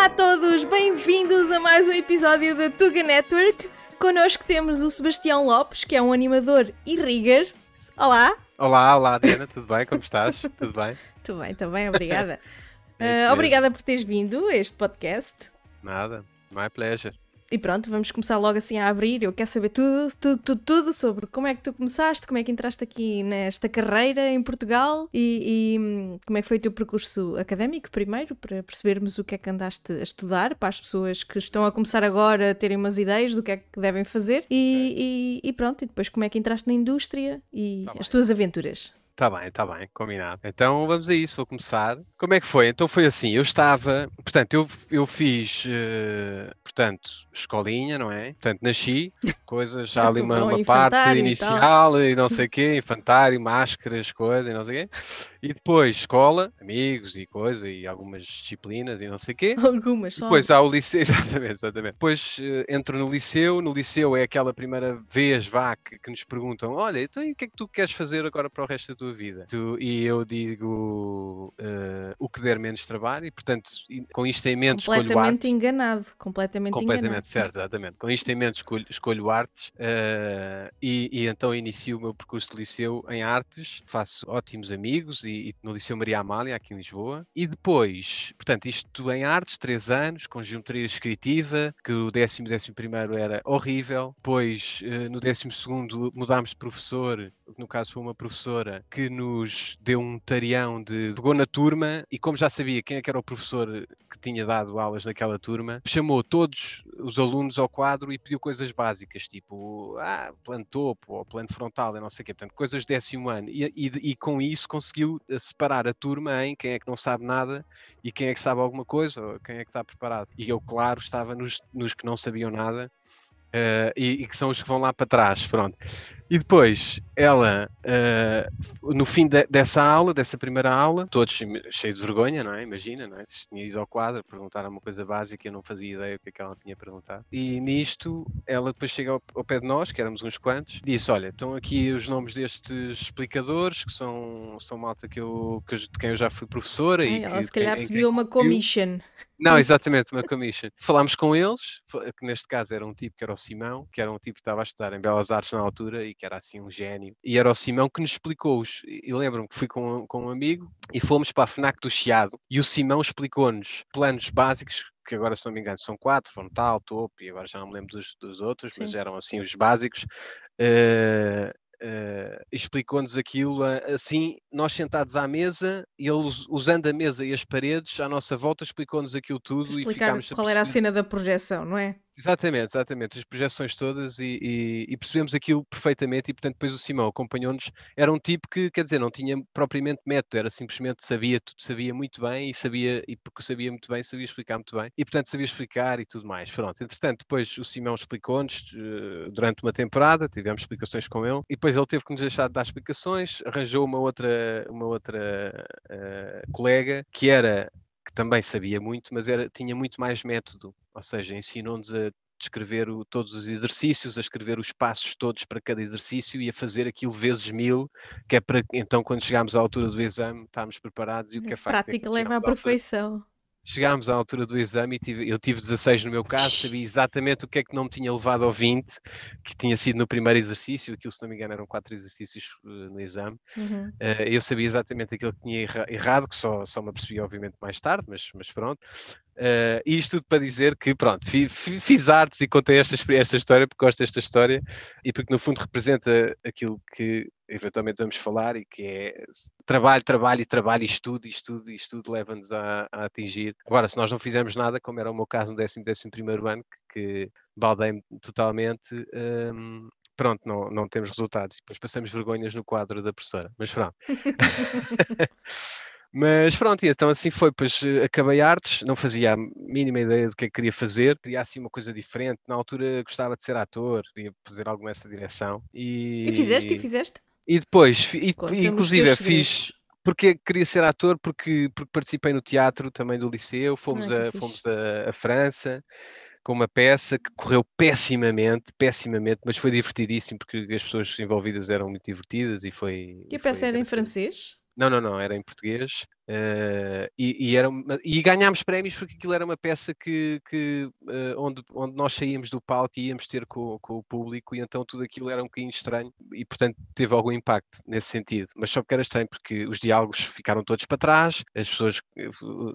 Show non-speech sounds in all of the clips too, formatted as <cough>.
Olá a todos, bem-vindos a mais um episódio da Tuga Network. Connosco temos o Sebastião Lopes, que é um animador e rigger. Olá! Olá, olá Diana, tudo bem? Como estás? <laughs> tudo bem? Tudo bem, também, obrigada. <laughs> é uh, obrigada por teres vindo a este podcast. Nada, my pleasure e pronto, vamos começar logo assim a abrir. Eu quero saber tudo, tudo, tudo, tudo sobre como é que tu começaste, como é que entraste aqui nesta carreira em Portugal e, e, hum, como é que foi o teu percurso académico primeiro, para percebermos o que é que andaste a estudar, para as pessoas que estão a começar agora a terem umas ideias do que é que devem fazer e, e, e pronto, e depois como é que entraste na indústria e tá as tuas aventuras. Está bem, está bem, combinado. Então vamos a isso, vou começar. Como é que foi? Então foi assim, eu estava, portanto, eu, eu fiz, eh, portanto, escolinha, não é? Portanto, nasci, coisas, já <laughs> ali uma, uma parte e inicial e não sei o quê, infantário, máscaras, coisas e não sei o quê. E depois escola, amigos e coisa, e algumas disciplinas e não sei o quê. Algumas, só. Depois há o liceu, <laughs> exatamente, exatamente. Depois uh, entro no liceu, no liceu é aquela primeira vez, vá, que, que nos perguntam, olha, então o que é que tu queres fazer agora para o resto da tua vida? Tu, e eu digo uh, o que der menos trabalho, e portanto, com isto em mente escolho artes. completamente Enganado, completamente, completamente enganado, completamente certo, exatamente. Com isto em mente escolho, escolho artes uh, e, e então inicio o meu percurso de liceu em artes, faço ótimos amigos e, e no Liceu Maria Amália, aqui em Lisboa. E depois, portanto, isto em artes, três anos, com geometria escritiva, que o décimo e décimo primeiro era horrível. Depois, eh, no décimo segundo, mudámos de professor, no caso foi uma professora que nos deu um tarião de... Pegou na turma e como já sabia quem é que era o professor que tinha dado aulas naquela turma, chamou todos os alunos ao quadro e pediu coisas básicas, tipo, ah, plano topo ou plano frontal, eu não sei o quê, portanto, coisas de décimo ano. E, e, e com isso conseguiu separar a turma em quem é que não sabe nada e quem é que sabe alguma coisa, ou quem é que está preparado. E eu, claro, estava nos, nos que não sabiam nada Uh, e, e, que são os que vão lá para trás, pronto. E depois, ela, uh, no fim de, dessa aula, dessa primeira aula, todos cheios de vergonha, não é? Imagina, não é? Tinha ido ao quadro, perguntaram uma coisa básica, e eu não fazia ideia o que, é que ela tinha perguntado. E nisto, ela depois chega ao, ao, pé de nós, que éramos uns quantos, disse, olha, estão aqui os nomes destes explicadores, que são, são malta que eu, que, de quem eu já fui professora. e ela que, se calhar subiu uma commission. Eu... Não, exatamente, uma commission. Falámos com eles, que neste caso era um tipo que era o Simão, que era um tipo que estava a estudar em Belas Artes na altura e que era assim um gênio. E era o Simão que nos explicou-os. E lembro-me que fui com, com um amigo e fomos para a FNAC do Chiado e o Simão explicou-nos planos básicos que agora, se não me engano, são quatro, frontal, topo, e agora já não me lembro dos, dos outros, Sim. mas eram assim os básicos, uh, uh, explicou-nos aquilo assim, nós sentados à mesa, ele usando a mesa e as paredes à nossa volta, explicou-nos aquilo tudo Explicar e ficámos. Qual era a cena da projeção, não é? Exatamente, exatamente, as projeções todas e, e, e, percebemos aquilo perfeitamente e portanto depois o Simão acompanhou-nos, era um tipo que, quer dizer, não tinha propriamente método, era simplesmente sabia tudo, sabia muito bem e sabia, e porque sabia muito bem, sabia explicar muito bem e portanto sabia explicar e tudo mais, pronto. Entretanto depois o Simão explicou-nos eh, durante uma temporada, tivemos explicações com ele e depois ele teve que nos deixar de dar explicações, arranjou uma outra, uma outra uh, colega que era que também sabia muito, mas era, tinha muito mais método, ou seja, ensinou-nos a descrever o, todos os exercícios, a escrever os passos todos para cada exercício e a fazer aquilo vezes mil, que é para então quando chegámos à altura do exame estarmos preparados e o que é uhum. facto. A é prática é leva à perfeição chegámos à altura do exame e tive, eu tive 16 no meu caso, sabia exatamente o que é que não me tinha levado ao 20, que tinha sido no primeiro exercício, aquilo se não me engano eram quatro exercícios uh, no exame, uhum. uh, eu sabia exatamente aquilo que tinha erra, errado, que só, só me apercebi obviamente mais tarde, mas, mas pronto, Uh, isto tudo para dizer que, pronto, fiz, fiz artes e contei esta, esta história porque gosto desta história e porque, no fundo, representa aquilo que eventualmente vamos falar e que é trabalho, trabalho, e trabalho, estudo, estudo, estudo leva-nos a, a, atingir. Agora, se nós não fizermos nada, como era o meu caso no 11 décimo primeiro ano, que, que baldei-me totalmente, um, pronto, não, não temos resultados. Depois passamos vergonhas no quadro da professora, mas pronto. <laughs> <laughs> Mas pronto, então assim foi, pois eh, acabei artes, não fazia a mínima ideia do que é eu queria fazer, queria assim uma coisa diferente, na altura gostava de ser ator, queria fazer algo nessa direção. E, e fizeste, e fizeste? E depois, e, inclusive, é fiz porque queria ser ator, porque, porque participei no teatro também do liceu, fomos, ah, a, fomos a, a, França com uma peça que correu pessimamente, pessimamente, mas foi divertidíssimo porque as pessoas envolvidas eram muito divertidas e foi. E a peça era em francês? Não, não, não, era em português. Uh, e, e, era uma, e ganhámos prémios porque aquilo era uma peça que, que uh, onde, onde nós saíamos do palco e íamos ter com, com, o público, e então tudo aquilo era um bocadinho estranho e, portanto, teve algum impacto nesse sentido. Mas só porque era estranho, porque os diálogos ficaram todos para trás, as pessoas, eh,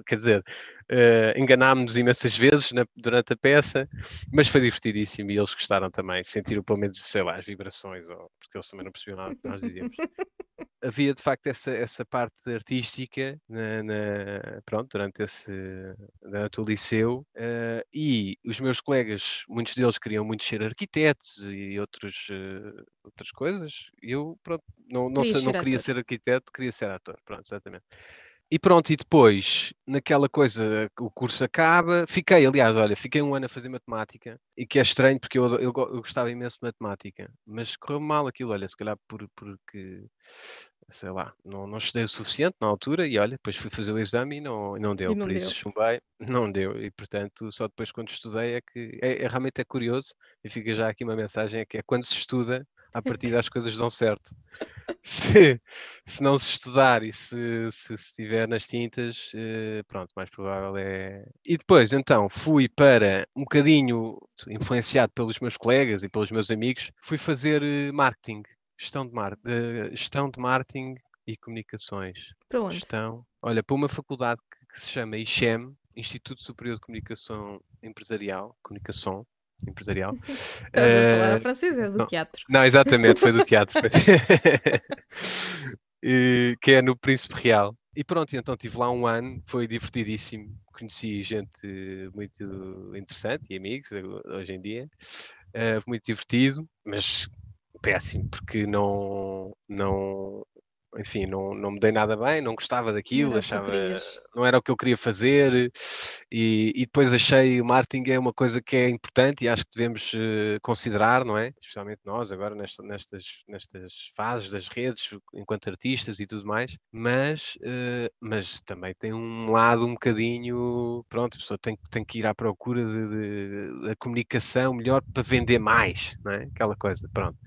quer dizer, uh, enganámos-nos imensas vezes na, durante a peça, mas foi divertidíssimo e eles gostaram também, sentiram pelo menos, sei lá, as vibrações, ou, porque eles também não percebiam nada que nós dizíamos. <laughs> Havia de facto essa, essa parte artística na, na, pronto, durante, esse, durante o liceu uh, e os meus colegas, muitos deles queriam muito ser arquitetos e outros, uh, outras coisas. Eu pronto, não, não, queria, não, não queria ser arquiteto, queria ser ator. Pronto, exatamente. E pronto, e depois, naquela coisa, o curso acaba. Fiquei, aliás, olha, fiquei um ano a fazer matemática, e que é estranho porque eu, eu, eu gostava imenso de matemática, mas correu mal aquilo, olha, se calhar por, porque sei lá, não, não estudei o suficiente na altura e olha, depois fui fazer o exame e não, não deu, e não por deu. isso chumbei, <laughs> não deu, e portanto só depois quando estudei é que é, é realmente é curioso, e fica já aqui uma mensagem é que é quando se estuda, a partir das coisas dão certo. <laughs> Se, se não se estudar e se estiver nas tintas, eh, pronto, mais provável é. E depois, então, fui para um bocadinho influenciado pelos meus colegas e pelos meus amigos, fui fazer eh, marketing Gestão de, mar... gestão de marketing e comunicações. Para onde? Gestão. Olha, para uma faculdade que, que se chama ICHEM, Instituto Superior de Comunicação Empresarial, Comunicação, empresarial. <laughs> Estás a falar eh, francês, é do não, teatro. Não, exatamente, foi do teatro. <laughs> <laughs> que é no Príncipe Real. E pronto, então estive lá um ano, foi divertidíssimo. Conheci gente muito interessante e amigos eh, hoje em dia. Uh, muito divertido, mas péssimo, porque não, não, enfim, não, não me dei nada bem, não gostava daquilo, não achava não era o que eu queria fazer, e, e depois achei o marketing é uma coisa que é importante e acho que devemos eh, considerar, não é? Especialmente nós agora nestas nestas, nestas fases das redes, enquanto artistas e tudo mais, mas, eh, mas também tem um lado um bocadinho, pronto, a pessoa tem, tem que ir à procura da comunicação melhor para vender mais, não é? Aquela coisa, pronto.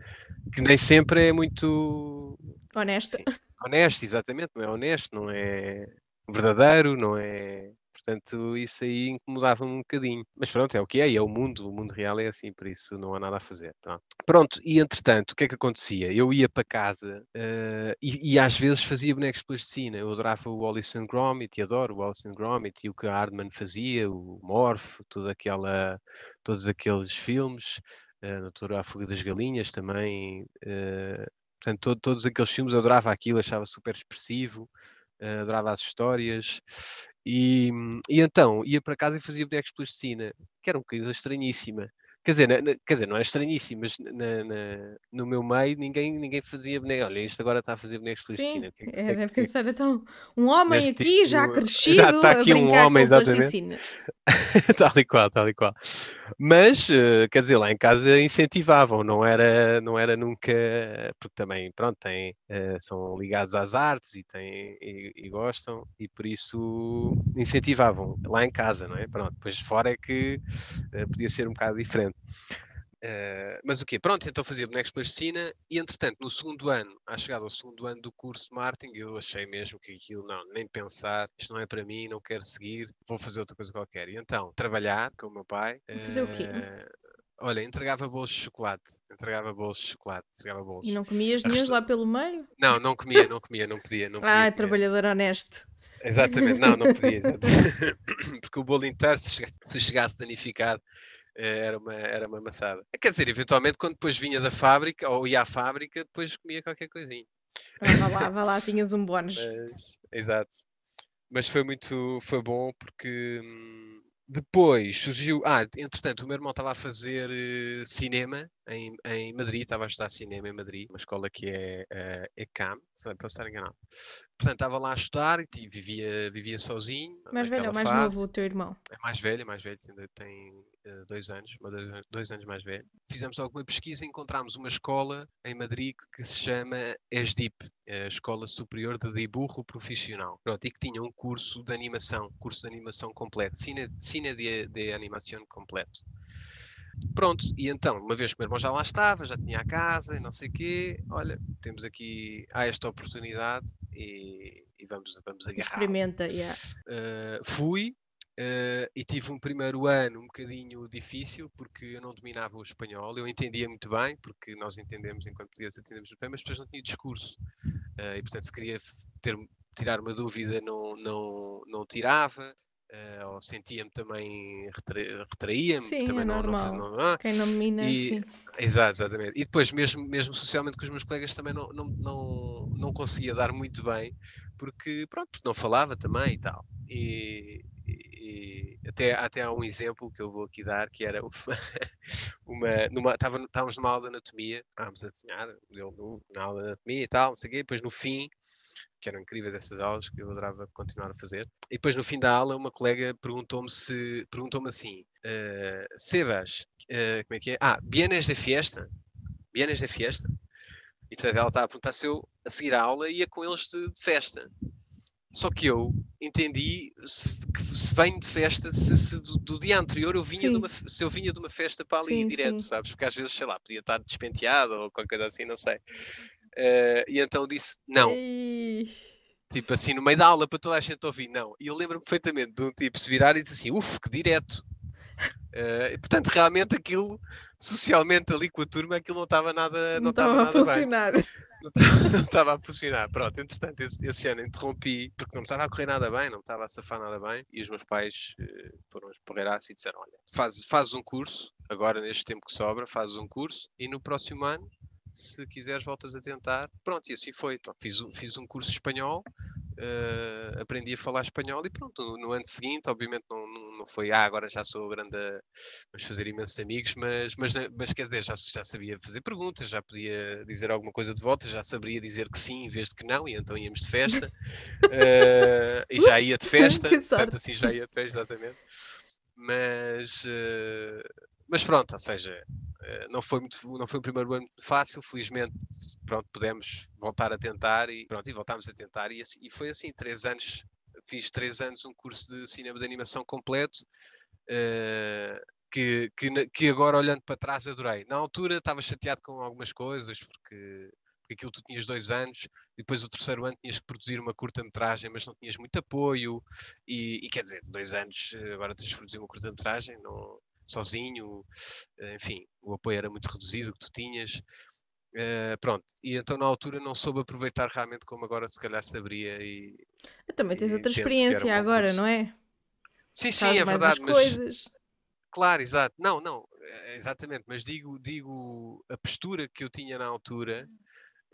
Que nem sempre é muito honesto é, Honesto, exatamente, não é honesto, não é verdadeiro, não é. Portanto, isso aí incomodava-me um bocadinho. Mas pronto, é o que é, e é o mundo, o mundo real é assim, por isso não há nada a fazer. Tá? Pronto, e entretanto, o que é que acontecia? Eu ia para casa uh, e, e, às vezes fazia bonecos de plasticina. Eu adorava o and Gromit, e adoro o and Gromit, e o que a Hardman fazia, o Morph, toda aquela, todos aqueles filmes. Uh, a Fuga das Galinhas também, uh, Portanto, todo, todos aqueles filmes eu adorava aquilo, achava super expressivo, uh, adorava as histórias. E, e, então ia para casa e fazia bonecos de plasticina, que era uma coisa estranhíssima. Quer dizer, na, na, quer dizer não era é estranhíssimo, mas na, no meu meio ninguém, ninguém fazia bonecos. Olha, isto agora está a fazer bonecos de plasticina. É, que, é era que, pensar, então, um homem aqui tipo, <laughs> já crescido. Já está aqui um homem, exatamente. <laughs> tal e qual, tal e qual. Mas, eh, quer dizer, lá em casa incentivavam, não era, não era nunca, porque também, pronto, têm, eh, são ligados às artes e, têm, e, e, gostam, e por isso incentivavam lá em casa, não é? Pronto, depois fora é que eh, podia ser um bocado diferente. Eh, mas o quê? Pronto, então fazia bonecos de plasticina e entretanto, no segundo ano, à chegada ao segundo ano do curso de marketing, eu achei mesmo que aquilo não, nem pensar, isto não é para mim, não quero seguir, vou fazer outra coisa qualquer. E então, trabalhar com o meu pai. Fazer uh, o quê? Eh, olha, entregava bolos de chocolate, entregava bolos de chocolate, entregava bolos. E não comias nenhum resta... lá pelo meio? Não, não comia, não comia, não podia. Não podia ah, trabalhador honesto. Exatamente, não, não podia, <laughs> <coughs> porque o bolo inteiro, se chegasse danificado, eh, era uma, era uma maçada. É, quer dizer, eventualmente, quando depois vinha da fábrica, ou ia à fábrica, depois comia qualquer coisinha. Ah, vá lá, vá lá, tinhas um bónus. Mas, exato. Mas foi muito, foi bom porque hum, depois surgiu, ah, entretanto, o meu irmão estava a fazer eh, cinema em, em Madrid, estava a estudar cinema em Madrid, uma escola que é uh, ECAM, se para estar enganado. Portanto, estava lá a estudar e vivia, vivia sozinho. Mais velho ou mais fase. novo o teu irmão? É mais velho, é mais velho, ainda tem eh, dois anos, dois anos mais velho, fizemos alguma pesquisa e encontramos uma escola em Madrid que se chama ESDIP, é Escola Superior de Diburro Profissional, Pronto, e que tinha um curso de animação, curso de animação completo, cine, cine de, de animação completo. Pronto, e então, uma vez que o meu irmão já lá estava, já tinha a casa e não sei o quê, olha, temos aqui, há esta oportunidade e, e vamos, vamos agarrar. Experimenta, yeah. Uh, fui, Uh, e tive um primeiro ano um bocadinho difícil, porque eu não dominava o espanhol. Eu entendia muito bem, porque nós entendemos, enquanto portugueses, entendemos muito bem, mas depois não tinha discurso. Uh, e, portanto, se queria ter, tirar uma dúvida, não, não, não tirava. Uh, ou sentia-me também retra, retraía-me também é não, não, não, é? quem não domina e, sim. exato exatamente e depois mesmo mesmo socialmente com os meus colegas também não não, não, não conseguia dar muito bem porque pronto não falava também e tal e, e, até, até há um exemplo que eu vou aqui dar, que era uma, <laughs> uma numa, tava, estávamos numa aula de anatomia, estávamos a desenhar, no, na aula de anatomia e tal, não sei o quê, depois no fim, que eram incríveis essas aulas, que eu adorava continuar a fazer, e depois no fim da aula uma colega perguntou-me se, perguntou-me assim, uh, Sebas, uh, como é que é? Ah, bienes de fiesta? Bienes de fiesta? E portanto ela estava a perguntar se eu, a seguir a aula, ia com eles de, de festa. Só que eu entendi se, que se vem de festa, se, se do, do, dia anterior eu vinha de uma, se eu vinha de uma festa para ali sim, direto, sim. sabes? Porque às vezes, sei lá, podia estar despenteado ou qualquer coisa assim, não sei. Uh, e então disse não. Tipo assim, no meio da aula para toda a gente ouvir, não. E eu lembro-me perfeitamente de um tipo se virar e dizer assim, uff, que direto. Uh, portanto, realmente aquilo, socialmente ali com a turma, aquilo não estava nada, não estava a funcionar. Bem. <laughs> não estava a funcionar. Pronto, entretanto, esse, esse, ano interrompi porque não estava a correr nada bem, não estava a safar nada bem. E os meus pais uh, foram esporreirar e disseram: Olha, fazes faz um curso, agora neste tempo que sobra, fazes um curso e no próximo ano se quiseres voltas a tentar. Pronto, e assim foi. Então, fiz, fiz um curso espanhol, uh, aprendi a falar espanhol e pronto, no, ano seguinte, obviamente, não, não, não, foi, ah, agora já sou grande, a, fazer imensos amigos, mas, mas, né, mas quer dizer, já, já sabia fazer perguntas, já podia dizer alguma coisa de volta, já saberia dizer que sim em vez de que não, e então íamos de festa, uh, <laughs> e já ia de <laughs> festa, portanto, assim já ia de festa, exatamente. Mas, uh, mas pronto, ou seja, eh, não foi muito, não foi um primeiro ano fácil, felizmente, pronto, pudemos voltar a tentar e pronto, e voltámos a tentar e, assim, e foi assim, três anos, fiz três anos um curso de cinema de animação completo, uh, que, que, que, agora olhando para trás adorei. Na altura estava chateado com algumas coisas, porque, porque aquilo tu tinhas dois anos, e depois o terceiro ano tinhas que produzir uma curta-metragem, mas não tinhas muito apoio, e, e, quer dizer, dois anos, eh, agora tens de produzir uma curta-metragem, não sozinho, eh, enfim, o apoio era muito reduzido que tu tinhas. Uh, pronto, e então na altura não soube aproveitar realmente como agora se calhar saberia e... Ah, também tens outra experiência um agora, não é? Sim, sim, é verdade, mas... Coisas. Claro, exato. Não, não, eh, exatamente, mas digo, digo a postura que eu tinha na altura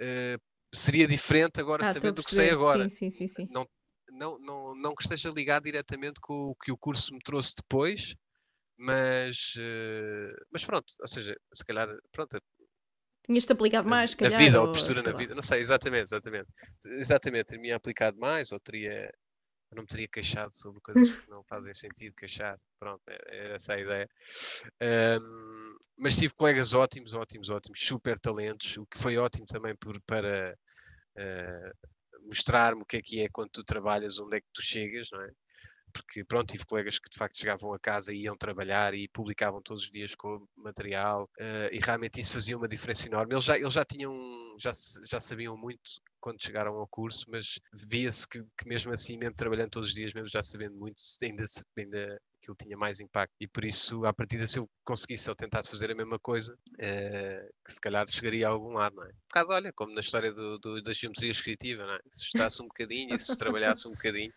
uh, seria diferente agora ah, sabendo o que sei agora. Sim, sim, sim, sim. Não, não, não, não que esteja ligado diretamente com o que o curso me trouxe depois, mas, eh, mas pronto, ou seja, se calhar, pronto, Tinhas-te aplicado mais, calhar. Na vida, ou, postura na lá. vida, não sei, exatamente, exatamente. Exatamente, teria aplicado mais, ou teria. Não me teria queixado sobre coisas que não fazem sentido queixar. Pronto, era é, é essa a ideia. Um, mas tive colegas ótimos, ótimos, ótimos, super talentos, o que foi ótimo também por, para uh, mostrar-me o que é que é quando tu trabalhas, onde é que tu chegas, não é? porque pronto, tive colegas que de facto chegavam a casa e iam trabalhar e publicavam todos os dias com material uh, e realmente isso fazia uma diferença enorme. Eles já, eles já tinham, já, já sabiam muito quando chegaram ao curso, mas via-se que, que, mesmo assim, mesmo trabalhando todos os dias, mesmo já sabendo muito, ainda, ainda aquilo tinha mais impacto. E por isso, à partida, se eu conseguisse ou tentasse fazer a mesma coisa, eh, que se calhar chegaria a algum lado, não é? Por causa, olha, como na história do, do, da geometria escritiva, não é? Se estudasse um bocadinho e se trabalhasse um bocadinho,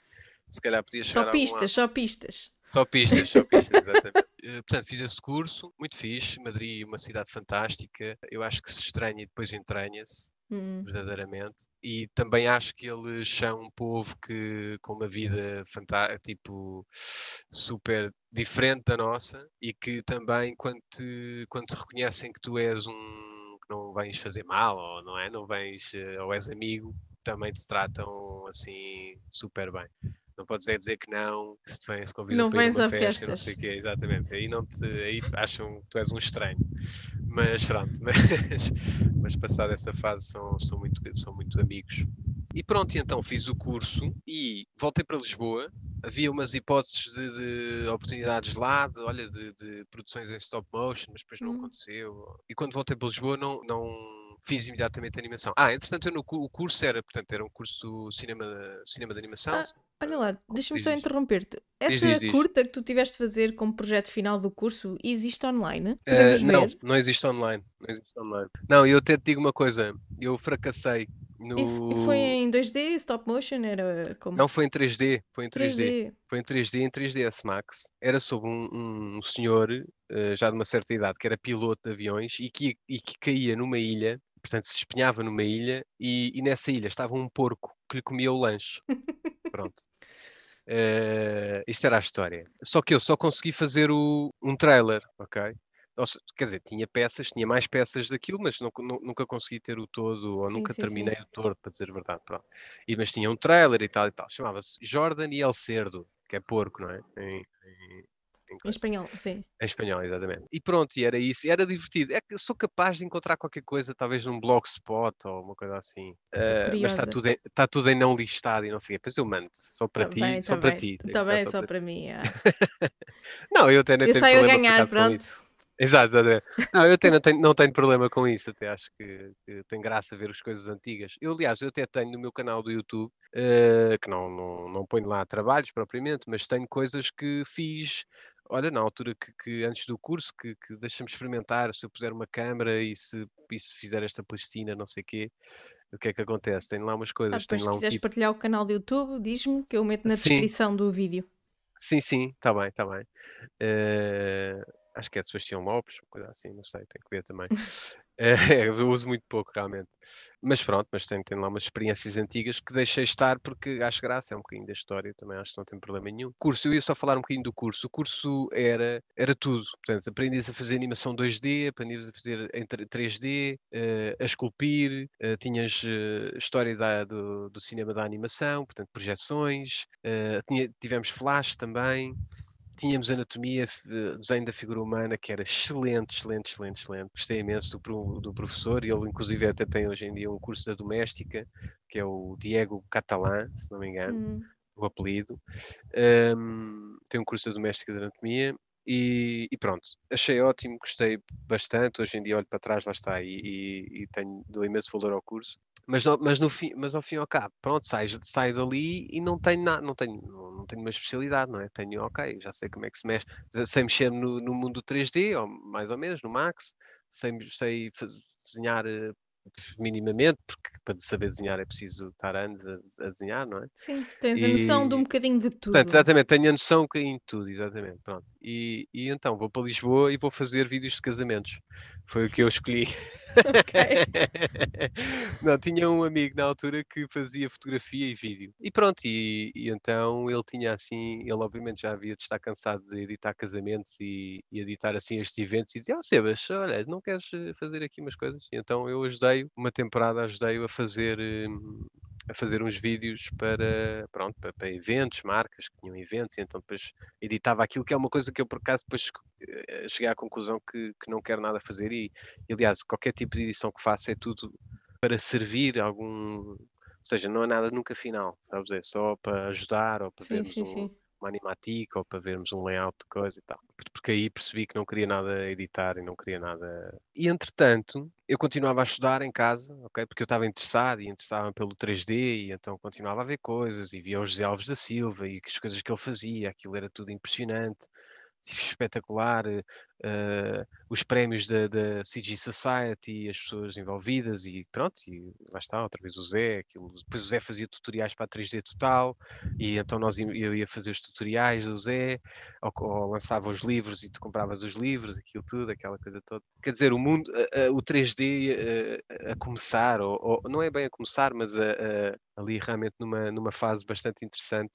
se calhar podia chegar Só pistas, alguma... só pistas. Só pistas, só pistas, <laughs> exatamente. Eh, portanto, fiz esse curso, muito fixe. Madrid, uma cidade fantástica. Eu acho que se estranha e depois entranha-se, hum. verdadeiramente. E também acho que eles são um povo que, com uma vida fantástica, tipo, super diferente da nossa e que também, quando te, quando te reconhecem que tu és um. que não vens fazer mal, ou não é? Não vens. Eh, ou és amigo, também te tratam assim super bem não podes é dizer que não, que se te vêm se convidar não para ir uma festa, não sei o quê, exatamente. Aí, não te, aí acham que tu és um estranho. Mas pronto, <laughs> mas, mas passada essa fase são, são, muito, são muito amigos. E pronto, e então fiz o curso e voltei para Lisboa. Havia umas hipóteses de, de oportunidades lá, de, olha, de, de, produções em stop motion, mas depois não hum. aconteceu. E quando voltei para Lisboa não, não fiz imediatamente animação. Ah, entretanto, eu no, o curso era, portanto, era um curso de cinema, cinema de animação. Ah, olha lá, eh, deixa-me só interromper-te. Essa diz, diz, curta que tu tiveste de fazer como projeto final do curso existe online? Uh, não, não existe online. Não existe online. Não, eu até te digo uma coisa, eu fracassei no... E foi em 2D, stop motion? Era como... Não, foi em 3D. Foi em 3D. 3D. Foi em 3D, em 3D S-Max. Era sobre um, um senhor, uh, já de uma certa idade, que era piloto de aviões e que, e que caía numa ilha portanto, se espinhava numa ilha e, e, nessa ilha estava um porco que lhe comia o lanche. <laughs> Pronto. Uh, isto era a história. Só que eu só consegui fazer o, um trailer, ok? Quer dizer, tinha peças, tinha mais peças daquilo, mas não, não, nunca consegui ter o todo, ou sim, nunca sim, terminei sim. o todo, para dizer a verdade. Pronto. E, mas tinha um trailer e tal e tal. Chamava-se Jordan e El Cerdo, que é porco, não é? Em, em, em espanhol, sim. Em espanhol, exatamente. E pronto, e era isso. E era divertido. É que sou capaz de encontrar qualquer coisa, talvez num blogspot ou uma coisa assim. Uh, mas está tudo, em, está tudo em não listado e não sei o quê. Depois eu mando só para tá ti, bem, só tá para bem. ti. Também tá só, para, é mim. <laughs> É. não, eu até não eu tenho problema. Eu saio ganhar, pronto. Exato, exato. Não, eu até não tenho, não tenho problema com isso, até acho que, que, tem graça ver as coisas antigas. Eu, aliás, eu até tenho no meu canal do YouTube, uh, que não, não, não ponho lá trabalhos propriamente, mas tenho coisas que fiz olha, na altura que, que antes do curso, que, que deixa-me experimentar se eu puser uma câmara e se, e se fizer esta plastina, não sei o quê, o que é que acontece? Tenho lá umas ah, coisas. Ah, tenho lá se um quiseres tipo... partilhar o canal do YouTube, diz-me que eu meto na sim. descrição do vídeo. Sim, sim, está bem, está bem. Uh, acho que é de Sebastião Lopes, coisa assim, não sei, tenho que ver também. é, <laughs> eu uso muito pouco realmente. Mas pronto, mas tenho, tenho lá umas experiências antigas que deixei estar porque acho graça, é um bocadinho da história, também acho que não tem problema nenhum. Curso, eu ia só falar um bocadinho do curso. O curso era, era tudo, portanto, aprendias a fazer animação 2D, aprendias a fazer em 3D, eh, a esculpir, eh, tinhas história da, do, do cinema da animação, portanto, projeções, tivemos flash também. Tínhamos anatomia, eh, desenho da figura humana, que era excelente, excelente, excelente, excelente. Gostei imenso do, do professor, e ele inclusive até tem hoje em dia um curso da doméstica, que é o Diego Catalã, se não me engano, uhum. o apelido. Um, tem um curso da doméstica de anatomia, e, e, pronto, achei ótimo, gostei bastante. Hoje em dia olho para trás, lá está, e, e, e tenho, dou imenso valor ao curso mas, no, mas, no mas ao fim e ao cabo, pronto, saio, saio dali e não tenho nada, não tenho, não tenho uma especialidade, não é? Tenho, ok, já sei como é que se mexe, sei mexer no, no mundo 3D, ou mais ou menos, no Max, sei, sei desenhar eh, minimamente, porque para saber desenhar é preciso estar anos a, a desenhar, não é? Sim, tens e, a noção de um bocadinho de tudo. Portanto, é? exatamente, tenho a noção um bocadinho de tudo, exatamente. Pronto. E, e então vou para Lisboa e vou fazer vídeos de casamentos. Foi o que eu escolhi. Okay. <laughs> não, tinha um amigo na altura que fazia fotografia e vídeo. E pronto, e, e, então ele tinha assim, ele obviamente já havia de estar cansado de editar casamentos e, e editar assim estes eventos e dizia, oh, Sebas, olha, não queres eh, fazer aqui umas coisas? E então eu ajudei-o, uma temporada ajudei-o a fazer hum, a fazer uns vídeos para, pronto, para, para, eventos, marcas que tinham eventos, e então depois editava aquilo, que é uma coisa que eu por acaso depois eh, cheguei à conclusão que, que não quero nada fazer e, aliás, qualquer tipo de edição que faço é tudo para servir algum, ou seja, não é nada nunca final, sabes, é só para ajudar ou para sim, sim, um, sim uma animatica ou para vermos um layout de coisa e tal. Porque aí percebi que não queria nada editar e não queria nada. E entretanto, eu continuava a estudar em casa, ok? Porque eu estava interessado e interessava pelo 3D e então continuava a ver coisas e via o José Alves da Silva e as coisas que ele fazia, aquilo era tudo impressionante espetacular, uh, os prémios da, da CG Society, as pessoas envolvidas e pronto, e lá está, outra vez o Zé, aquilo. depois o Zé fazia tutoriais para a 3D total, e então nós, eu ia fazer os tutoriais do Zé, ou, ou lançava os livros e tu compravas os livros, aquilo tudo, aquela coisa toda. Quer dizer, o mundo, uh, uh, o 3D eh, a começar, ou, ou, não é bem a começar, mas ali realmente numa, numa fase bastante interessante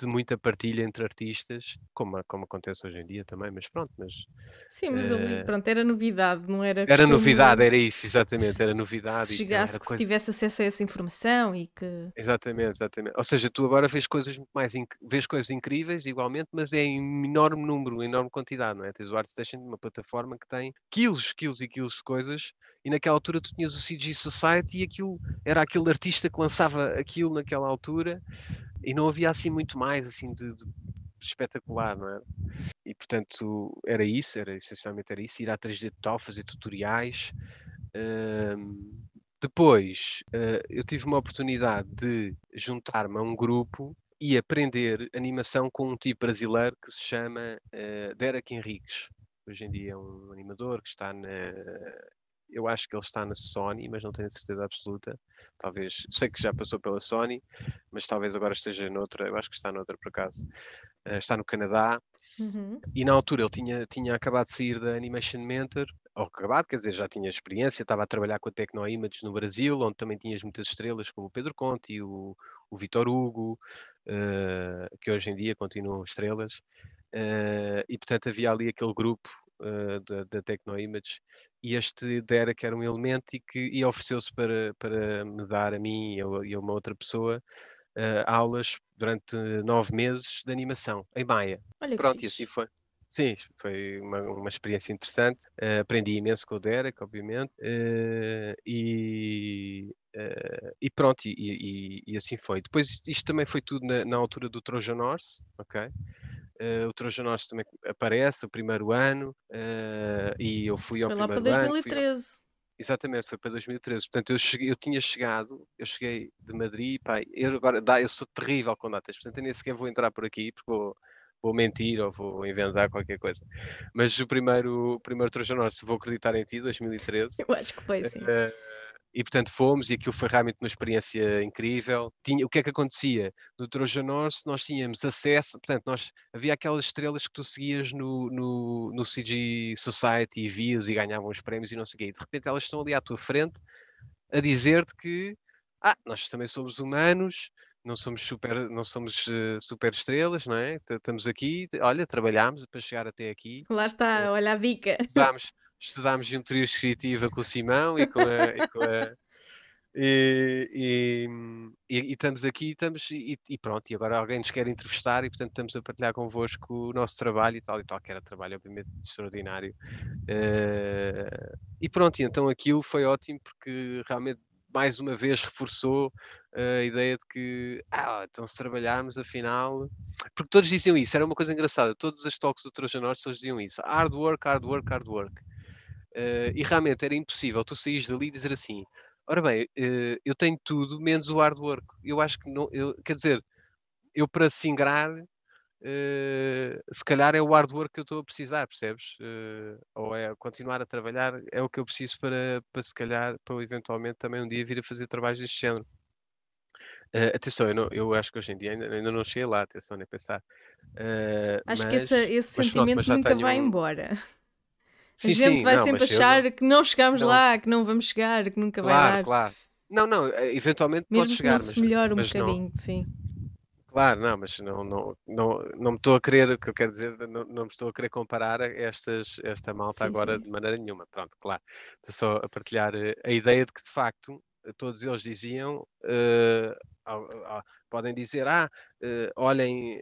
de muita partilha entre artistas, como, como acontece hoje em dia também, mas pronto, mas... Sim, mas uh... ali, eh, pronto, era novidade, não era... Era novidade, era isso, exatamente, era novidade. Se chegasse, que coisa... se tivesse acesso a essa informação e que... Exatamente, exatamente. Ou seja, tu agora vês coisas muito mais, inc... vês coisas incríveis, igualmente, mas é em enorme número, em enorme quantidade, não é? Tens o ArtStation, uma plataforma que tem quilos, quilos e quilos de coisas, e naquela altura tu tinhas o CG Society e aquilo, era aquele artista que lançava aquilo naquela altura, e não havia assim muito mais mais assim de, de espetacular, não é? E portanto era isso, era essencialmente era isso, ir à 3D total, fazer tutoriais. Uh, depois uh, eu tive uma oportunidade de juntar-me a um grupo e aprender animação com um tipo brasileiro que se chama uh, Derek Henriques. Hoje em dia é um animador que está na eu acho que ele está na Sony, mas não tenho certeza absoluta. Talvez, sei que já passou pela Sony, mas talvez agora esteja noutra, eu acho que está noutra por acaso. Uh, está no Canadá. Uhum. E na altura ele tinha, tinha acabado de sair da Animation Mentor, ou acabado, quer dizer, já tinha experiência, estava a trabalhar com a Tecno Image no Brasil, onde também tinhas muitas estrelas como o Pedro Conte e o, o Vitor Hugo, uh, que hoje em dia continuam estrelas. Uh, e portanto havia ali aquele grupo uh, da, Tecnoimage e este Derek era um elemento e que e ofereceu-se para, para me dar a mim e a, e a uma outra pessoa uh, aulas durante nove meses de animação em Maia. Olha Pronto, e assim foi. Sim, foi uma, uma experiência interessante. Uh, aprendi imenso com o Derek, obviamente, uh, e, uh, e pronto, e, e, e, assim foi. Depois, isto também foi tudo na, na altura do Trojan Horse, ok? Uh, o Trojanos também aparece, o primeiro ano, uh, e eu fui ao primeiro ano. Foi lá para 2013. Ano, Exatamente, foi para 2013. Portanto, eu, cheguei, eu tinha chegado, eu cheguei de Madrid, pai, eu agora, dá, eu sou terrível com datas, portanto, eu nem sequer vou entrar por aqui, porque vou, vou mentir ou vou inventar qualquer coisa. Mas o primeiro, o primeiro se vou acreditar em ti, 2013. <laughs> Eu acho que foi, sim. Uh, e portanto fomos e aquilo foi realmente uma experiência incrível. Tinha, o que é que acontecia? No Trojanos nós tínhamos acesso, portanto, nós, havia aquelas estrelas que tu seguias no, no, no CG Society e vias e ganhavam os prémios e não sei o quê. E de repente elas estão ali à tua frente a dizer-te que ah, nós também somos humanos, não somos super, não somos uh, super estrelas, não é? Estamos aqui, olha, trabalhámos para chegar até aqui. Lá está, eh, olha a dica. Vamos, estudámos geometria descritiva com o Simão e com a. e, com a <laughs> e, e, e, estamos aqui estamos, e, pronto, e agora alguém nos quer entrevistar e portanto estamos a partilhar convosco o nosso trabalho e tal e tal, que era trabalho obviamente extraordinário uh, e pronto, e então aquilo foi ótimo porque realmente mais uma vez reforçou eh, a ideia de que, ah, então se trabalharmos, afinal. Porque todos diziam isso, era uma coisa engraçada. Todas as toques do Trojan Norte eles diziam isso: hard work, hard work, hard work. Uh, e realmente era impossível tu saís dali e dizer assim: ora bem, uh, eu tenho tudo menos o hard work. Eu acho que não, eu, quer dizer, eu para singrar, uh, se calhar é o hard work que eu estou a precisar, percebes? ou é continuar a trabalhar, é o que eu preciso para, para se calhar, para eu eventualmente também um dia vir a fazer trabalhos deste género. Uh, atenção, eu, não, eu, acho que hoje em dia ainda, ainda não cheguei lá, atenção, nem pensar. Uh, acho mas, que esse, esse sentimento pronto, nunca vai um... embora. Sim, a gente sim, vai não, sempre achar eu... que não chegamos não. lá, que não vamos chegar, que nunca claro, vai dar. Claro, Não, não, eh, eventualmente Mesmo pode chegar. Mesmo que não se melhore um bocadinho, não... sim. Claro, não, mas não, não, não, não me estou a querer, o que eu quero dizer, não, não me estou a querer comparar estas, esta malta sim, agora sim. de maneira nenhuma, pronto, claro. Estou só a partilhar eh, a ideia de que, de facto, todos eles diziam, uh, podem dizer, ah, olhem,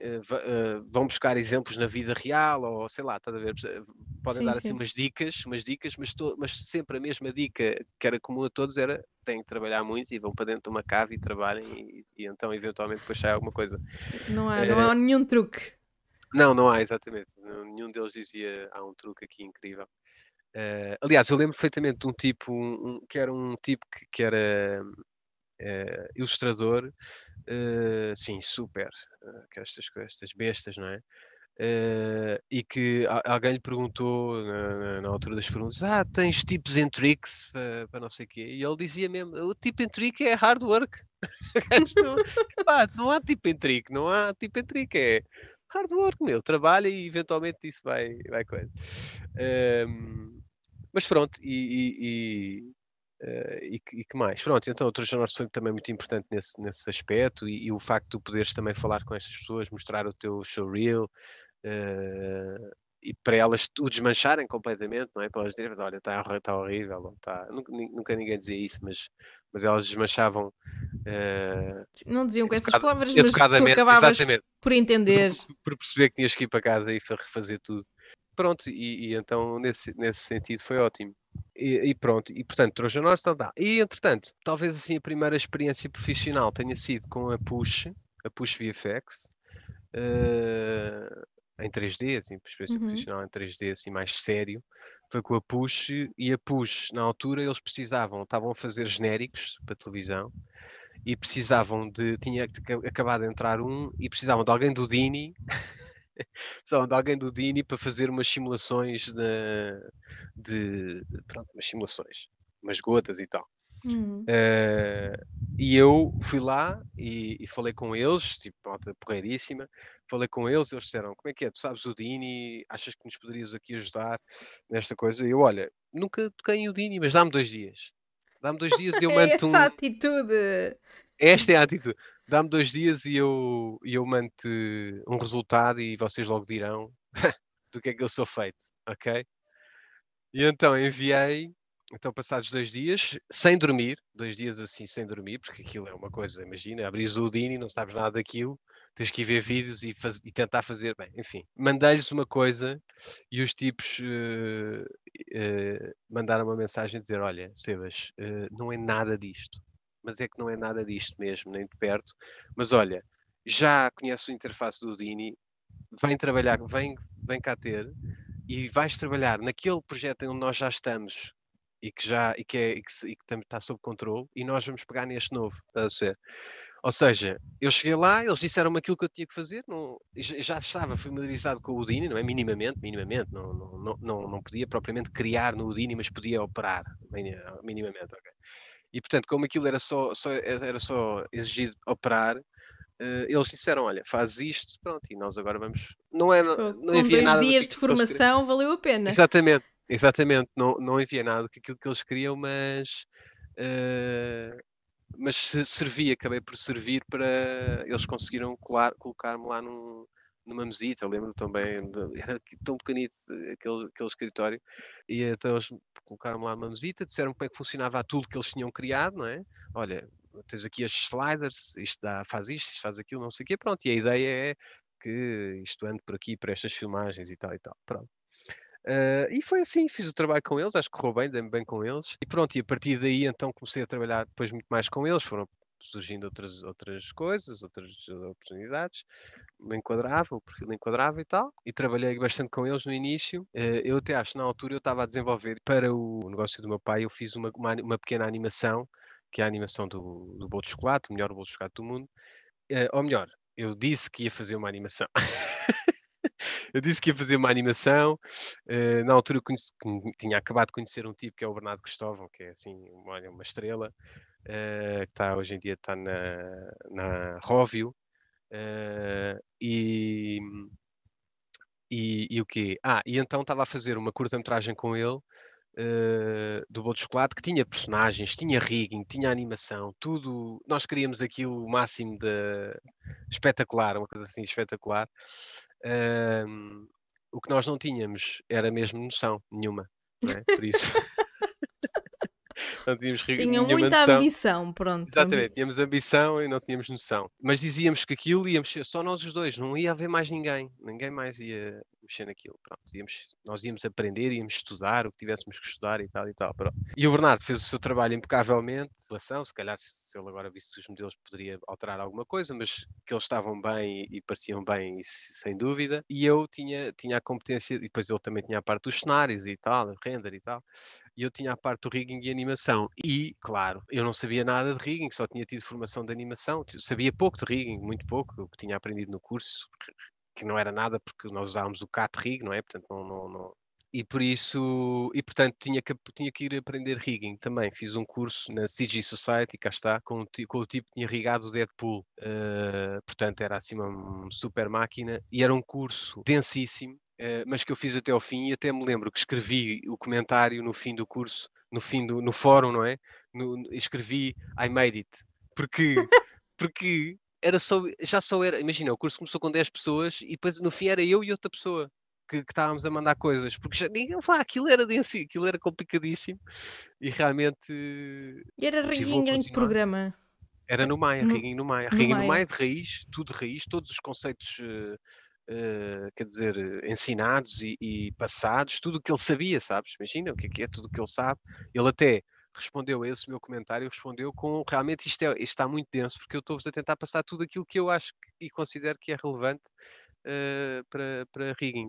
vão buscar exemplos na vida real, ou sei lá, estás a ver, podem sim, dar assim sim. umas dicas, umas dicas, mas, to, mas sempre a mesma dica que era comum a todos era têm que trabalhar muito e vão para dentro de uma cave e trabalhem e, e então eventualmente depois sai alguma coisa. Não há, é... não eh, há nenhum truque. Não, não há, exatamente. Nenhum deles dizia há um truque aqui incrível. Uh, aliás, eu lembro perfeitamente de um tipo um, que era um tipo que, que era uh, ilustrador, uh, sim, super, uh, que é estas, estas bestas, não é? Uh, e que alguém lhe perguntou na, na, altura das perguntas: Ah, tens tipos and tricks para não sei o quê? E ele dizia mesmo: O tipo and trick é hard work. <laughs> não, pá, não há tipo and trick, não há tipo and trick, é hard work, meu. Trabalha e eventualmente isso vai, vai coisa. Um, ehm, mas pronto, e, e, e... Uh, e, que, e, que, mais? Pronto, então o Transformers foi também muito importante nesse, nesse aspecto e, e, o facto de poderes também falar com essas pessoas, mostrar o teu showreel, Uh, e para elas o desmancharem completamente, não é? Para elas dizerem, olha, está tá horrível, tá... Nunca, nunca, ninguém dizia isso, mas, mas elas desmanchavam. Uh, não diziam com essas palavras, mas tu acabavas exatamente, por entender. Por, por, perceber que tinhas que ir para casa e refazer tudo. Pronto, e, e então nesse, nesse sentido foi ótimo. E, e pronto, e portanto trouxe a nossa tal, E entretanto, talvez assim a primeira experiência profissional tenha sido com a Push, a Push VFX. Uh, eh, em 3D, assim, experiência uhum. profissional em 3D, assim, mais sério, foi com a Push, e a Push, na altura, eles precisavam, estavam a fazer genéricos para televisão, e precisavam de, tinha acabado de entrar um, e precisavam de alguém do Dini, <laughs> precisavam de alguém do Dini para fazer umas simulações de, de pronto, umas simulações, umas gotas e tal. Uhum. Uh, e eu fui lá e, e, falei com eles, tipo, nota porreiríssima, falei com eles, eles disseram: Como é que é? Tu sabes o Dini? Achas que nos poderias aqui ajudar nesta coisa? E eu, olha, nunca toquei em Dini, mas dá-me dois dias. Dá-me dois dias e eu <laughs> é mando. Essa um... atitude! Esta é a atitude. Dá-me dois dias e eu, e eu mando um resultado e vocês logo dirão <laughs> do que é que eu sou feito, ok? E então enviei, então passados dois dias, sem dormir, dois dias assim sem dormir, porque aquilo é uma coisa, imagina, abris o Dini, não sabes nada daquilo, tens que ir ver uhum. vídeos e, faz, e tentar fazer bem. Enfim, mandei-lhes uma coisa e os tipos uh, uh, mandaram uma mensagem dizer: Olha, Sebas, uh, não é nada disto, mas é que não é nada disto mesmo, nem de perto. Mas olha, já conheço a interface do Dini, vem trabalhar, vem, vem cá ter e vais trabalhar naquele projeto em onde nós já estamos e que já e que, é, e que, e que está sob controle e nós vamos pegar neste novo, está a ser. Ou seja, eu cheguei lá, eles disseram-me aquilo que eu tinha que fazer, não, já estava familiarizado com o Houdini, não é? Minimamente, minimamente, não, não, não, não podia propriamente criar no Houdini, mas podia operar, minimamente, E portanto, como aquilo era só, só era só exigido operar, eh, eles disseram, olha, faz isto, pronto, e nós agora vamos... Não é, não Com havia dois nada dias de formação valeu a pena. Exatamente, exatamente, não, não havia nada que aquilo que eles queriam, mas... Uh, mas servi, acabei por servir para. Eles conseguiram colocar-me lá num, numa mesita, lembro também, <laughs> era tão pequenito aquele, aquele escritório, e então eles colocaram-me lá numa mesita, disseram como é que funcionava tudo que eles tinham criado, não é? Olha, tens aqui as sliders, isto dá, faz isto, isto faz aquilo, não sei o quê, pronto, e a ideia é que isto ande por aqui, para estas filmagens e tal e tal, pronto. Uh, e foi assim, fiz o trabalho com eles, acho que correu bem, dei-me bem com eles. E pronto, e a partir daí então comecei a trabalhar depois muito mais com eles, foram surgindo outras, outras coisas, outras oportunidades, me enquadrava, o perfil enquadrava e tal, e trabalhei bastante com eles no início. Ah, eu até acho, na altura, eu estava a desenvolver para o negócio do meu pai, eu fiz uma, uma, uma pequena animação, que é a animação do, do bolo de chocolate, o melhor bolo de chocolate do mundo, ah, ou melhor, eu disse que ia fazer uma animação. <laughs> Eu disse que ia fazer uma animação. Uh, na altura conheci, tinha acabado de conhecer um tipo que é o Bernardo Cristóvão, que é assim, olha, uma estrela, uh, que está hoje em dia está na, na Rovio. Uh, e, e, e, o quê? Ah, e então estava a fazer uma curta-metragem com ele. Uh, do Bolo de Chocolate, que tinha personagens, tinha rigging, tinha animação, tudo. Nós queríamos aquilo o máximo de espetacular, uma coisa assim espetacular. Um, o que nós não tínhamos era mesmo noção nenhuma, é? Por isso. <laughs> não tínhamos Tinham muita noção. ambição, pronto. Exatamente, tínhamos ambição e não tínhamos noção. Mas dizíamos que aquilo íamos só nós os dois, não ia haver mais ninguém, ninguém mais ia, mexer naquilo. Pronto, íamos, nós íamos aprender, íamos estudar o que tivéssemos que estudar e tal e tal. Pronto. E o Bernardo fez o seu trabalho impecavelmente, relação, se calhar se ele agora visse os modelos poderia alterar alguma coisa, mas que eles estavam bem e, e pareciam bem, e, sem dúvida. E eu tinha, tinha a competência, e depois ele também tinha a parte dos cenários e tal, render e tal e eu tinha a parte do rigging e animação. E, claro, eu não sabia nada de rigging, só tinha tido formação de animação, sabia pouco de rigging, muito pouco, o que tinha aprendido no curso, que não era nada porque nós usávamos o cat-rig, não é? Portanto, não, não, não, E por isso, e portanto tinha que, tinha que ir aprender rigging também. Fiz um curso na CG Society, cá está, com, com o tipo que tinha rigado o Deadpool. Uh, portanto, era assim uma super máquina e era um curso densíssimo. Uh, mas que eu fiz até ao fim e até me lembro que escrevi o comentário no fim do curso, no fim do no fórum, não é? No, escrevi I made it, porque <laughs> porque era só, já só era, imagina, o curso começou com 10 pessoas e depois no fim era eu e outra pessoa que, que estávamos a mandar coisas, porque já, ninguém falava, ah, aquilo era denso, aquilo era complicadíssimo e realmente. E era riguinho de programa. Era no Maia, no, no Maia. No no Maia de raiz, tudo de raiz, todos os conceitos. Uh, Uh, quer dizer, ensinados e, e passados, tudo o que ele sabia, sabes? Imagina o que é, que é tudo o que ele sabe. Ele até respondeu a esse meu comentário, respondeu com realmente isto, é, isto está muito denso, porque eu estou-vos a tentar passar tudo aquilo que eu acho que, e considero que é relevante uh, para, para rigging.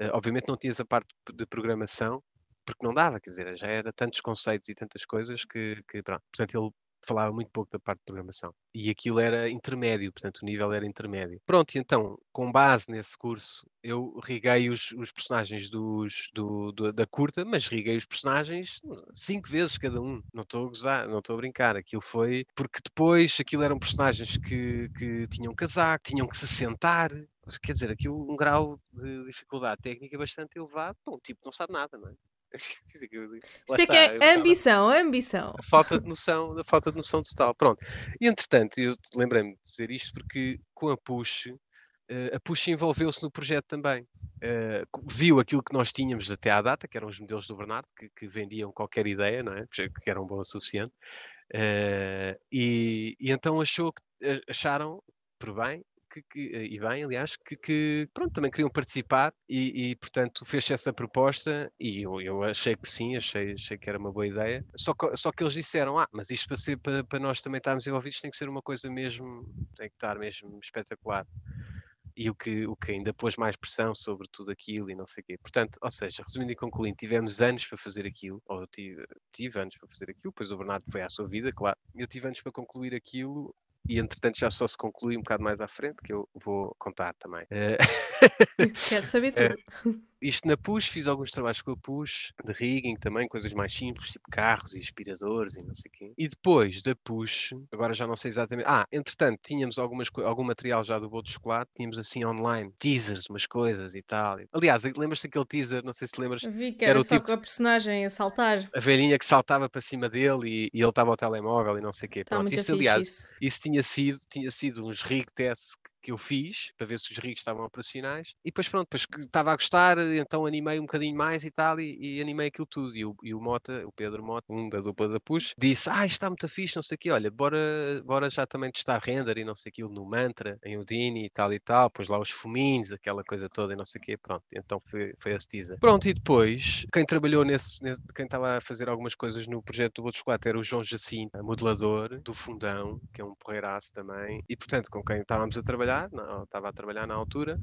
Uh, obviamente não tinhas a parte de programação, porque não dava, quer dizer, já era tantos conceitos e tantas coisas que, que pronto. Portanto, ele falava muito pouco da parte de programação. E aquilo era intermédio, portanto o nível era intermédio. Pronto, e então, com base nesse curso, eu riguei os, os personagens dos, do, do, da curta, mas riguei os personagens cinco vezes cada um. Não estou a gozar, não estou a brincar. Aquilo foi porque depois aquilo eram personagens que, que tinham casaco, tinham que se sentar, quer dizer, aquilo um grau de dificuldade técnica bastante elevado, bom, o tipo não sabe nada, não é? <laughs> Isso é que é ambição, ambição. A falta de noção, a falta de noção total. Pronto. E entretanto, eu lembrei-me de dizer isto porque com a Push, eh, a Push envolveu-se no projeto também. Eh, viu aquilo que nós tínhamos até à data, que eram os modelos do Bernardo, que, que vendiam qualquer ideia, não é? que eram bons o suficiente, eh, e, e então achou, acharam por bem que, que, eh, e bem, aliás, que, que pronto, também queriam participar e, e portanto, fez essa proposta e eu, eu, achei que sim, achei, achei que era uma boa ideia. Só que, só que eles disseram, ah, mas isto para, ser, para, para nós também estarmos envolvidos tem que ser uma coisa mesmo, tem que estar mesmo espetacular e o que, o que ainda pôs mais pressão sobre tudo aquilo e não sei o quê. Portanto, ou seja, resumindo e concluindo, tivemos anos para fazer aquilo, ou eu tive, tive anos para fazer aquilo, pois o Bernardo foi à sua vida, claro, eu tive anos para concluir aquilo e entretanto já só se conclui um bocado mais à frente, que eu vou contar também. Eh, <laughs> Quero saber <laughs> eh, tudo isto na PUS, fiz alguns trabalhos com a PUS, de rigging também, coisas mais simples, tipo carros e aspiradores e não sei o quê. E depois da PUS, agora já não sei exatamente. Ah, entretanto, tínhamos algumas, algum material já do bolo de chocolate, tínhamos assim online teasers, umas coisas e tal. Aliás, lembras-te daquele teaser, não sei se lembras? Vi que era, era só tipo, com a personagem a saltar. A velhinha que saltava para cima dele e, e ele estava ao telemóvel e não sei o quê. Tá Pronto, isso, aliás, isso. isso tinha sido, tinha sido uns rig tests que que eu fiz para ver se os rigs estavam operacionais e depois pronto, depois estava a gostar, então animei um bocadinho mais e tal e, e animei aquilo tudo e o, e o, Mota, o Pedro Mota, um da dupla da Push, disse, ah está muito fixe, não sei o quê, olha, bora, bora já também testar render e não sei aquilo no Mantra, em Udini e tal e tal, pôs lá os fumins aquela coisa toda e não sei o quê, pronto, então foi, foi a teaser. Pronto, e depois, quem trabalhou nesse, nesse quem estava a fazer algumas coisas no projeto do Outro Chocolate era o João Jacinto, modelador do Fundão, que é um porreiraço também, e portanto com quem estávamos a trabalhar trabalhar, estava a trabalhar na altura.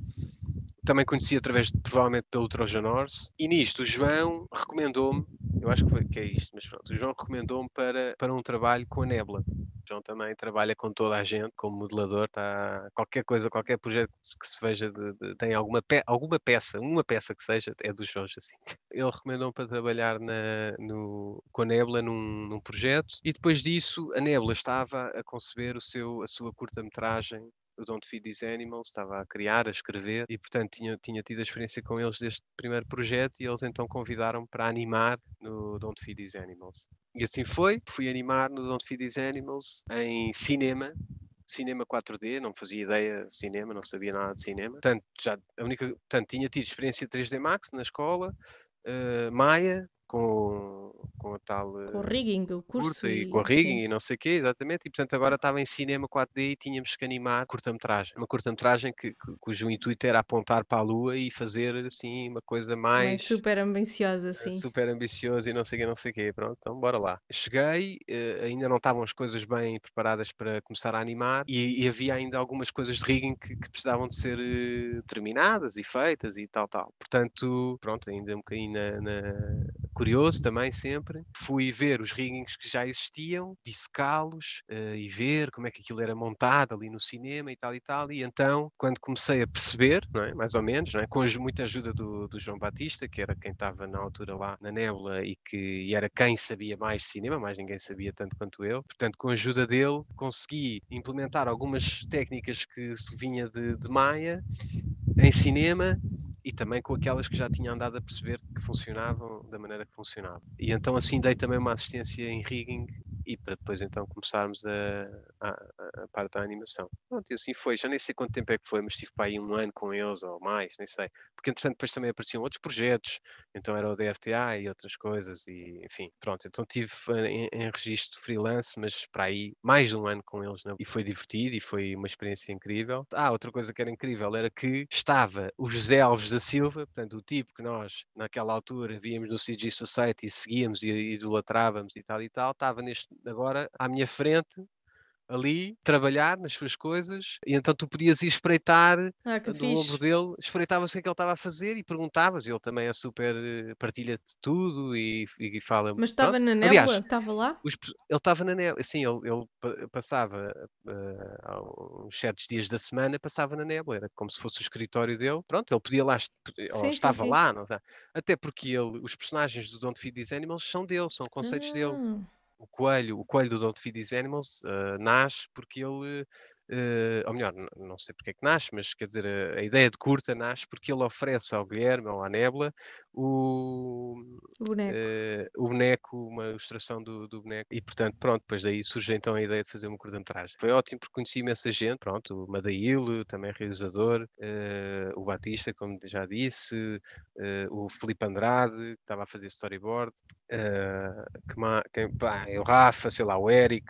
Também conheci através, provavelmente, pelo Trojan Horse. E nisto, o João recomendou-me, eu acho que, foi, que é isto, mas pronto, o João recomendou-me para, para um trabalho com a Nebula. João também trabalha com toda a gente como modelador, tá, qualquer coisa, qualquer projeto que se veja, de, de, tem alguma, pe, alguma peça, uma peça que seja, é do João Assim, <laughs> Ele recomendou me para trabalhar na, no, com a Nebula num, num, projeto e depois disso a Nebula estava a conceber o seu, a sua curta-metragem Don't Feed These Animals, estava a criar, a escrever e, portanto, tinha, tinha tido a experiência com eles deste primeiro projeto e eles então convidaram-me para animar no Don't Feed These Animals. E assim foi, fui animar no Don't Feed These Animals em cinema, cinema 4D, não fazia ideia de cinema, não sabia nada de cinema. Tanto, já, a única, tanto tinha tido experiência 3D Max na escola, uh, Maia, com, com a tal. Com o eh, rigging, o curso. E, e, com o rigging sim. e não sei o quê, exatamente. E portanto agora estava em cinema 4D e tínhamos que animar curta-metragem. Uma curta-metragem que, cujo intuito era apontar para a lua e fazer assim uma coisa mais. mais super ambiciosa, eh, sim. Super ambiciosa e não sei o quê, não sei o quê. Pronto, então bora lá. Cheguei, eh, ainda não estavam as coisas bem preparadas para começar a animar e, e havia ainda algumas coisas de rigging que, que precisavam de ser terminadas e feitas e tal, tal. Portanto, pronto, ainda um bocadinho na, na curioso também sempre. Fui ver os rings que já existiam, dissecá-los uh, e ver como é que aquilo era montado ali no cinema e tal e tal. E então, quando comecei a perceber, é? mais ou menos, é? com muita ajuda do, do, João Batista, que era quem estava na altura lá na Nébula e que e era quem sabia mais de cinema, mas ninguém sabia tanto quanto eu. Portanto, com a ajuda dele, consegui implementar algumas técnicas que vinha de, de Maia em cinema e também com aquelas que já tinha andado a perceber que funcionavam da maneira que funcionavam. E então assim dei também uma assistência em rigging e para depois então começarmos a, a, a, parte da animação. Pronto, e assim foi. Já nem sei quanto tempo é que foi, mas estive para aí um ano com eles ou mais, nem sei. Porque entretanto depois também apareciam outros projetos, então era o DFTA e outras coisas, e enfim, pronto. Então tive eh, em, em registro freelance, mas para aí mais de um ano com eles, não? Né? e foi divertido e foi uma experiência incrível. Ah, outra coisa que era incrível era que estava o José Alves da Silva, portanto, o tipo que nós naquela altura víamos no CG Society e seguíamos e idolatrávamos e tal e tal, estava neste, agora à minha frente, ali, trabalhar nas suas coisas, e então tu podias ir espreitar ah, do eh, ombro dele, espreitavas o que, é que ele estava a fazer e perguntavas, ele também é super, eh, partilha de tudo e, e fala... Mas estava na névoa? Estava lá? Os, ele estava na névoa, sim, ele, ele passava uh, uns sete dias da semana, passava na névoa, era como se fosse o escritório dele, pronto, ele podia lá, sim, estava sim, lá, Não, até porque ele, os personagens do Don't Feed These Animals são dele, são conceitos ah. dele o coelho, o coelho dos Don't Feed These Animals uh, nasce porque ele, uh, ou melhor, não sei porque é que nasce, mas quer dizer, a, a, ideia de curta nasce porque ele oferece ao Guilherme ou à Nebla o, boneco. Uh, o boneco, uma ilustração do, do, boneco. E portanto, pronto, depois daí surge então a ideia de fazer uma curta-metragem. Foi ótimo porque conheci imensa gente, pronto, o Madail, também realizador, uh, o Batista, como já disse, uh, o Felipe Andrade, que estava a fazer storyboard, que, quem, pá, o Rafa, sei lá, o Eric,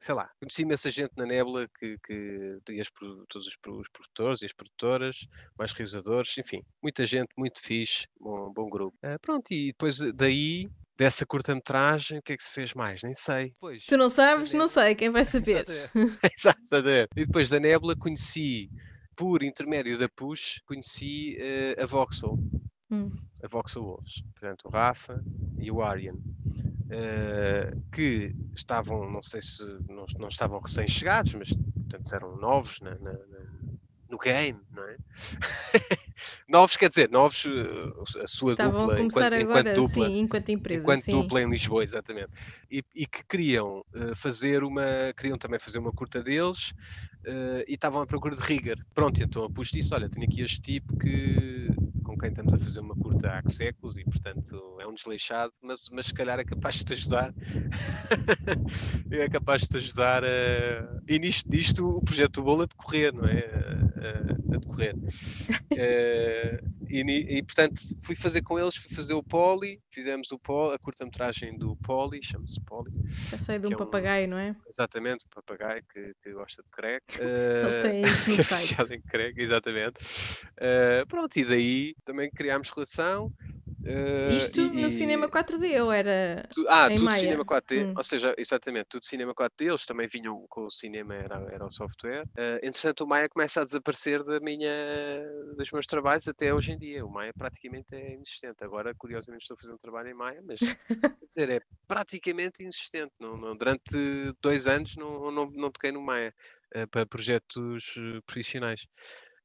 sei lá, conheci imensa gente na Nebula que, que e as, todos os, os produtores e as produtoras, mais realizadores, enfim, muita gente muito fixe, bom, bom grupo. Uh, pronto, e depois daí dessa curta-metragem, o que é que se fez mais? Nem sei. Depois, tu não sabes, não sei, quem vai saber? É. <laughs> Exato. É. e depois da Nebula conheci, por intermédio da Push, conheci uh, a Voxel. Hum. A Voxel Wolves. Portanto, o Rafa e o Arian. Uh, eh, que estavam, não sei se não, não estavam recém-chegados, mas portanto eram novos na, na, na, no game, não é? <laughs> Novos, quer dizer, novos, eh, a sua Estavam dupla. A começar enquanto, agora, dupla, sim, enquanto empresa. Enquanto sim. dupla em Lisboa, exatamente. E, e, que queriam eh, fazer uma, queriam também fazer uma curta deles eh, e estavam à procura de Rigger Pronto, então eu pus disso, olha, tenho aqui este tipo que com quem estamos a fazer uma curta há séculos e, portanto, é um desleixado, mas, mas se calhar é capaz de te ajudar. <laughs> é capaz de te ajudar a... e nisto, nisto o projeto do bolo a decorrer, não é? A, a, a decorrer. <laughs> Eh, e, e, portanto fui fazer com eles, fui fazer o Poli, fizemos o poli, a curta-metragem do Poli, chama-se Poli. Já sei de um, é um papagaio, não é? Exatamente, um papagaio que, que gosta de crack. <laughs> eles têm eh, isso no <laughs> site. crack, exatamente. Uh, pronto, e daí também criámos relação. Uh, Isto e, no e... cinema 4D ou era. Tu, ah, tudo Maia. cinema 4D, hum. ou seja, exatamente, tudo cinema 4D, eles também vinham com o cinema, era, era o software. Uh, entretanto, o Maia começa a desaparecer da minha, dos meus trabalhos até hoje em dia. O Maia praticamente é inexistente. Agora, curiosamente, estou a fazer um trabalho em Maia, mas <laughs> dizer, é praticamente inexistente. Não, não, durante dois anos não, não, não toquei no Maia uh, para projetos profissionais.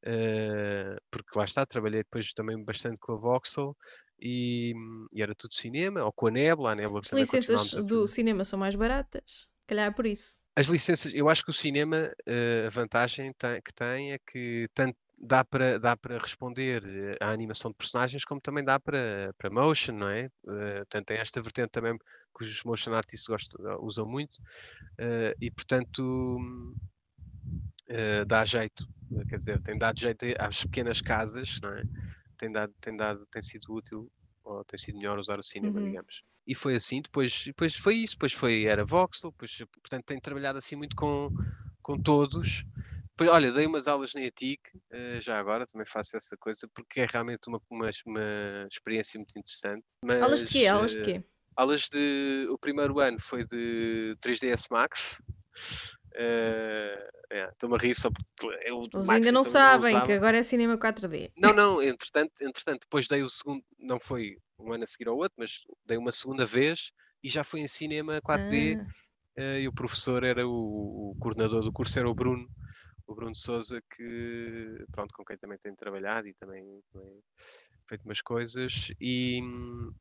Uh, porque lá está, trabalhei depois também bastante com a Voxel, e, hum, e, era tudo cinema, ou com a Nebula, a Nebula As licenças do cinema são mais baratas, calhar é por isso. As licenças, eu acho que o cinema, eh, a vantagem que tem é que tanto dá para dá para responder eh, à animação de personagens como também dá para para motion não é eh, portanto tem esta vertente também que os motion artists gostam, usam muito uh, e portanto uh, dá jeito quer dizer tem dado jeito às pequenas casas não é tem dado, tem dado, tem sido útil ou tem sido melhor usar o cinema, uhum. digamos. E foi assim, depois, depois foi isso, depois foi, era voxel, depois, portanto, tem trabalhado assim muito com, com todos. Depois, olha, dei umas aulas na ETIC, eh, já agora também faço essa coisa, porque é realmente uma, uma, uma experiência muito interessante. Mas, aulas de quê? Aulas de quê? Aulas de. O primeiro ano foi de 3ds Max. Eh, é, estou-me a rir só porque eu, é Eles ainda não sabem não que agora é cinema 4D. Não, não, entretanto, entretanto, depois dei o segundo, não foi um ano a seguir ao outro, mas dei uma segunda vez e já foi em cinema 4D. Ah. Uh, e o professor era o, o, coordenador do curso, era o Bruno, o Bruno Souza, que pronto, com quem também tenho trabalhado e também, também feito umas coisas. E,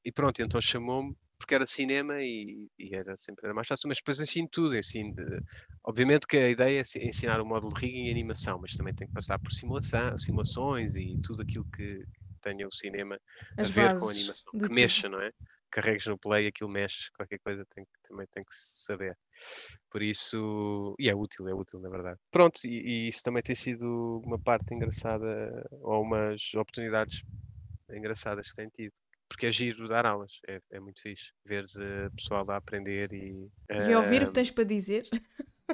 e pronto, então chamou-me porque era cinema e, e, era sempre era mais fácil, mas depois ensino tudo, ensino de, obviamente que a ideia é ensinar o módulo de rigging e animação, mas também tem que passar por simulação, simulações e tudo aquilo que tenha o cinema As a ver com a animação, que mexa, não é? Carregues no play, aquilo mexe, qualquer coisa tem, também tem que saber. Por isso, e é útil, é útil na verdade. Pronto, e, e isso também tem sido uma parte engraçada, ou umas oportunidades engraçadas que tem tido porque é giro dar aulas, é, é muito fixe. ver o eh, pessoal a aprender e. E ouvir o que eh, tens para dizer.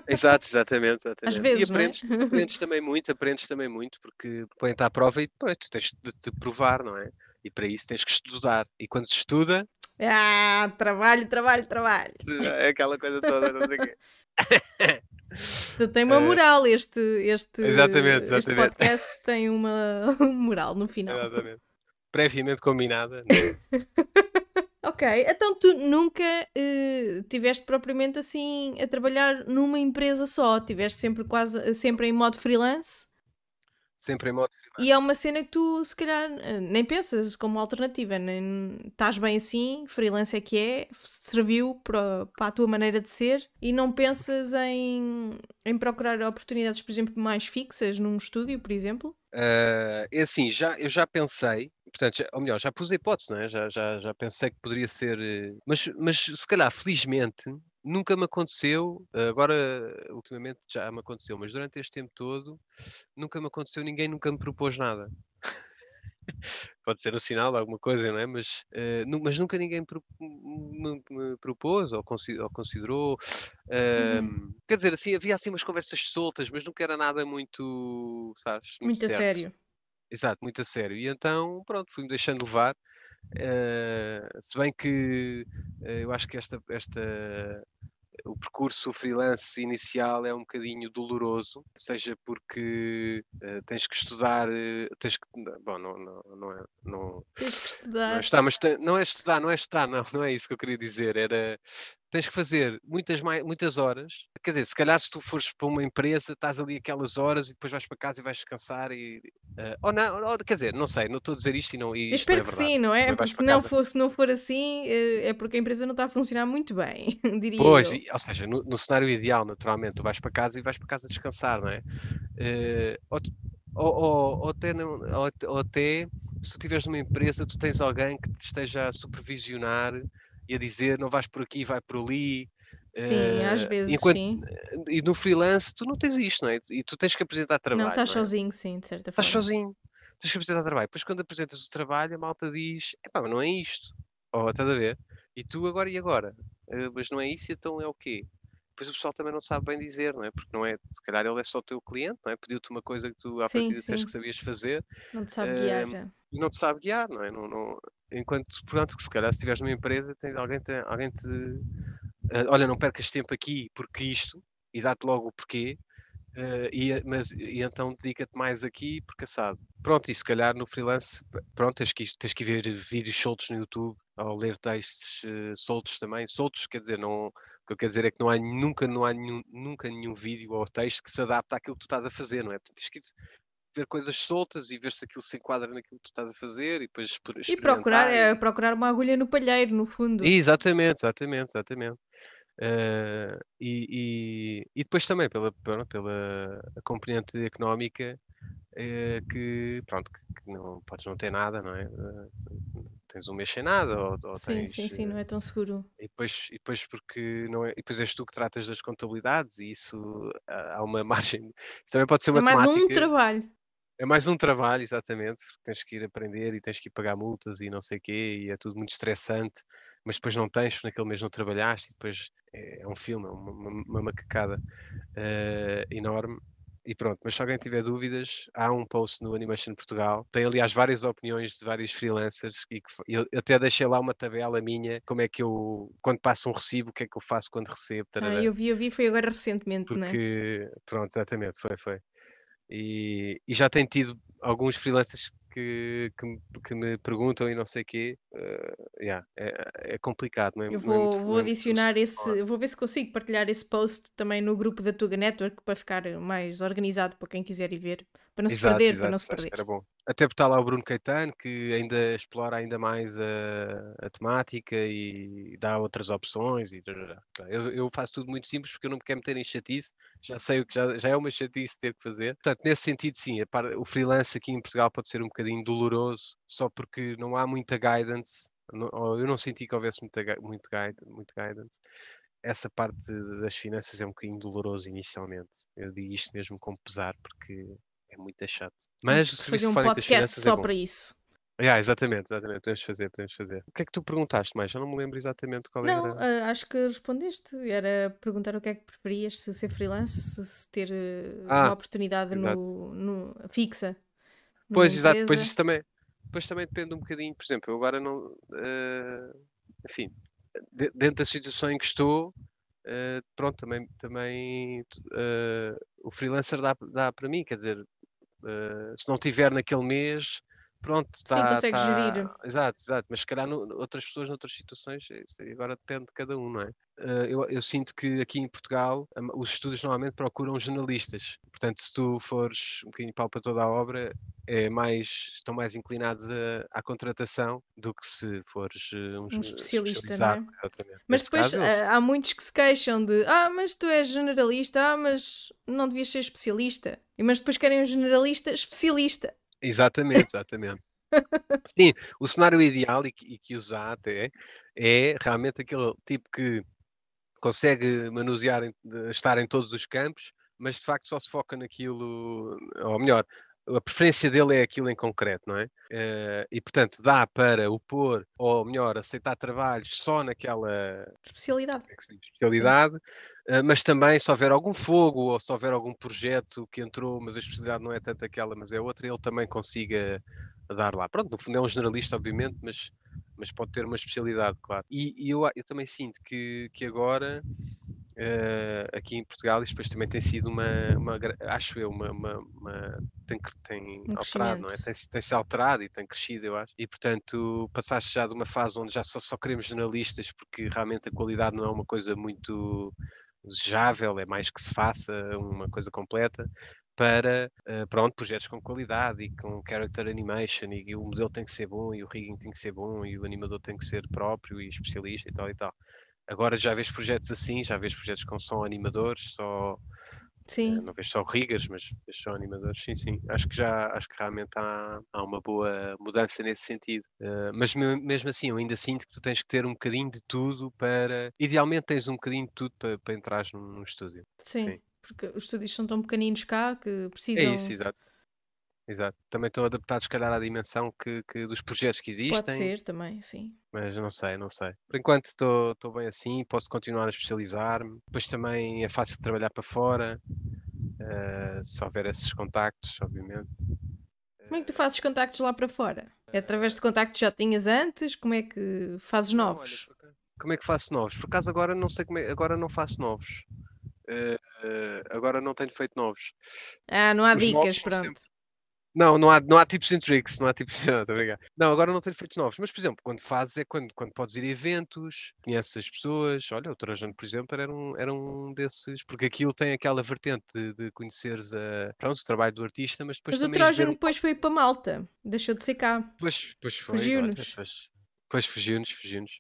Exato, exatamente, exatamente. Às vezes, e é? aprendes, é? aprendes também muito, aprendes também muito, porque põe-te à prova e pô, tu tens de te provar, não é? E para isso tens que estudar. E quando se estuda. Ah, trabalho, trabalho, trabalho. É aquela coisa toda, não sei quê. tem uma <laughs> eh, moral, este, este, exatamente, exatamente. este podcast tem uma <laughs> moral no final. Exatamente previamente combinada. Né? <laughs> ok, então tu nunca uh, tiveste propriamente assim a trabalhar numa empresa só, tiveste sempre quase sempre em modo freelance? Sempre em modo freelance. E é uma cena que tu se calhar eh, nem pensas como alternativa, nem estás bem assim, freelance é que é, serviu para, para a tua maneira de ser e não pensas em, em procurar oportunidades, por exemplo, mais fixas num estúdio, por exemplo? Uh, é assim, já, eu já pensei, portanto, já, ou melhor, já pus a hipótese, não é? Já, já, já pensei que poderia ser. Eh, mas, mas se calhar, felizmente, nunca me aconteceu, agora ultimamente já me aconteceu, mas durante este tempo todo nunca me aconteceu, ninguém nunca me propôs nada. <laughs> Pode ser um sinal de alguma coisa, não é? Mas, uh, mas nunca ninguém me, me propôs ou, considerou. Uh, uhum. Quer dizer, assim, havia assim umas conversas soltas, mas nunca era nada muito, sabes? Muito, muito a sério. Exato, muito a sério. E então, pronto, fui-me deixando levar. Uh, se bem que uh, eu acho que esta, esta, o percurso freelance inicial é um bocadinho doloroso, seja porque uh, tens que estudar, uh, tens que. Bom, não, não, não é. Não, tens que estudar. Não é estudar, mas te, não é estudar, não é estudar, <laughs> não, não é isso que eu queria dizer. Era tens que fazer muitas, mais, muitas horas. Quer dizer, se calhar se tu fores para uma empresa, estás ali aquelas horas e depois vais para casa e vais descansar e. Uh, ou não, ou, quer dizer, não sei, não estou a dizer isto e não. E espero não é que sim, não é? Porque, se não, for, se não for assim, eh, é porque a empresa não está a funcionar muito bem, <laughs> diria. Pois, e, ou seja, no, no, cenário ideal, naturalmente, tu vais para casa e vais para casa descansar, não é? Uh, ou, ou, ou, ou, até, ou, ou até se tu estiveres numa empresa, tu tens alguém que te esteja a supervisionar e a dizer não vais por aqui, vai por ali. Sim, uh, às eh, vezes, enquanto, sim. Eh, e no freelance tu não tens isto, não é? E tu tens que apresentar trabalho. Não, estás não é? sozinho, sim, de certa forma. Estás sozinho, tens que apresentar trabalho. Depois quando apresentas o trabalho, a malta diz, epá, mas não é isto. Ou oh, estás a ver? E tu agora e agora? Uh, mas não é isso, então é o quê? pois o pessoal também não sabe bem dizer, não é? Porque não é, se calhar ele é só o teu cliente, não é? Pediu-te uma coisa que tu à sim, partida sim. disseste que sabias fazer. Não te sabe uh, guiar. não te sabe guiar, não é? Não, não, Enquanto, pronto, que se calhar se estiveres numa empresa, tem, alguém, tem, alguém te. Uh, olha, não percas tempo aqui porque isto, e dá-te logo o porquê, uh, e, mas, e então dedica-te mais aqui porque é assado. Pronto, e se calhar no freelance, pronto, tens que, tens que ver vídeos soltos no YouTube, ou ler textos uh, soltos também. Soltos, quer dizer, não, o que eu quero dizer é que não há, nunca, não há nenhum, nunca nenhum vídeo ou texto que se adapte àquilo que tu estás a fazer, não é? Tens que ver coisas soltas e ver se aquilo se enquadra naquilo que tu estás a fazer e depois E procurar, é procurar uma agulha no palheiro, no fundo. Exatamente, exatamente, exatamente. Uh, e, e, e, depois também pela, pela, pela componente económica uh, que pronto que, que, não podes não ter nada não é uh, tens um mês sem nada ou, ou sim tens, sim sim não é tão seguro e depois e depois porque não é, e depois és tu que tratas das contabilidades e isso há uma <laughs> margem isso também pode ser matemática é mais um trabalho é mais um trabalho, exatamente, porque tens que ir aprender e tens que ir pagar multas e não sei o quê, e é tudo muito estressante, mas depois não tens, naquele mês não trabalhaste, e depois é, é um filme, é uma, uma, uma macacada uh, eh, enorme. E pronto, mas se alguém tiver dúvidas, há um post no Animation Portugal. Tem, aliás, várias opiniões de vários freelancers e que eu, eu até deixei lá uma tabela minha, como é que eu, quando passo um recibo, o que é que eu faço quando recebo. Tarará. Ah, eu vi, eu vi, foi agora recentemente, Porque, não é? Pronto, exatamente, foi, foi. E, e já tenho tido alguns freelancers que, que, que, me perguntam e não sei o quê, uh, yeah, é, é, complicado, não é? Eu vou, é muito, vou adicionar esse, vou ver se consigo partilhar esse post também no grupo da Tuga Network para ficar mais organizado para quem quiser ir ver para não se exato, perder, exato, para não se perder. Era bom. Até porque está lá o Bruno Caetano, que ainda explora ainda mais a, a temática e dá outras opções. E, eu, eu, faço tudo muito simples porque eu não me quero meter em chatice, já sei o que já, já é uma chatice ter que fazer. Portanto, nesse sentido, sim, o freelance aqui em Portugal pode ser um bocadinho doloroso, só porque não há muita guidance. Não, eu não senti que houvesse muita, muito, guide, muito guidance essa parte das finanças é um bocadinho doloroso inicialmente. Eu digo isto mesmo com pesar, porque é muito chato. Mas se fazer um podcast é só é para isso. Yeah, exatamente, exatamente, podemos fazer, podemos fazer. O que é que tu perguntaste mais? Já não me lembro exatamente qual não, era. Uh, acho que respondeste. Era perguntar o que é que preferias, se ser freelance, se ter eh, ah, uma oportunidade no, no, fixa. Pois, exato, pois isso também, pois também depende um bocadinho, por exemplo, eu agora não. Uh, enfim, de, dentro da situação em que estou, uh, pronto, também, também o freelancer dá, dá para mim, quer dizer, eh, se não tiver naquele mês, pronto, está. Sim, tá, consegue tá... gerir. Exato, exato. Mas se calhar no, outras pessoas, noutras situações, eh, agora depende de cada um, não é? Eh, eu, eu, sinto que aqui em Portugal os estudos normalmente procuram jornalistas. Portanto, se tu fores um bocadinho pau para toda a obra, é mais, estão mais inclinados a, à contratação do que se fores eh, um, um especialista, não é? Mas Neste depois caso, eh, há muitos que se queixam de ah, mas tu és generalista, ah, mas não devias ser especialista. Mas depois querem um generalista especialista. Exatamente, exatamente. <laughs> Sim, o cenário ideal e que, e que usar até é realmente aquele tipo que consegue manusear, estar em todos os campos, mas de facto só se foca naquilo, ou melhor, a preferência dele é aquilo em concreto, não é? Eh, e portanto dá para o pôr ou melhor, aceitar trabalhos só naquela especialidade, é especialidade eh, mas também se houver algum fogo ou se houver algum projeto que entrou, mas a especialidade não é tanto aquela, mas é outra, ele também consiga dar lá. Pronto, no fundo é um generalista, obviamente, mas, mas pode ter uma especialidade, claro. E, e eu, eu também sinto que, que agora uh, aqui em Portugal, isto depois também tem sido uma, uma acho eu, uma, uma, uma tem, tem um alterado, não é? Tem, tem se alterado e tem crescido, eu acho. E portanto, passaste já de uma fase onde já só, só queremos jornalistas, porque realmente a qualidade não é uma coisa muito desejável, é mais que se faça uma coisa completa, para eh, pronto, projetos com qualidade e com character animation e, o modelo tem que ser bom e o rigging tem que ser bom e o animador tem que ser próprio e especialista e tal e tal. Agora já vês projetos assim, já vês projetos com só animadores, só. Eh, sim. Não vejo só rigas, mas vejo só animadores, sim, sim. Acho que já, acho que realmente há, há uma boa mudança nesse sentido. Uh, mas mesmo assim, eu ainda sinto que tu tens que ter um bocadinho de tudo para. Idealmente tens um bocadinho de tudo para, para entrar num, num estúdio. Sim, sim, porque os estúdios são tão pequeninos cá que é precisam. É isso, exato Exato. Também estou adaptado, se calhar, à dimensão que, que, dos projetos que existem. Pode ser também, sim. Mas não sei, não sei. Por enquanto estou, estou bem assim, posso continuar a especializar-me. Depois também é fácil trabalhar para fora, uh, se houver esses contactos, obviamente. Como é que tu eh, fazes contactos lá para fora? É eh, através de contactos que já tinhas antes? Como é que fazes novos? olha, como é que faço novos? Por acaso agora não sei como é, agora não faço novos. Uh, uh, agora não tenho feito novos. Ah, não há Os dicas, pronto. Sempre não, não há, não há tricks, não há tipos. <laughs> Não, obrigado. Não, agora não tenho feito novos, mas por exemplo, quando fazes é quando, quando podes ir a eventos, conheces as pessoas. Olha, o Trajano, por exemplo, era um, era um desses, porque aquilo tem aquela vertente de, de conheceres a, pronto, o trabalho do artista, mas depois. Mas o Trajano depois foi para Malta, deixou de ser cá. Pois, pois foi. Fugiu-nos. Pois, pois fugiu-nos, fugiu-nos.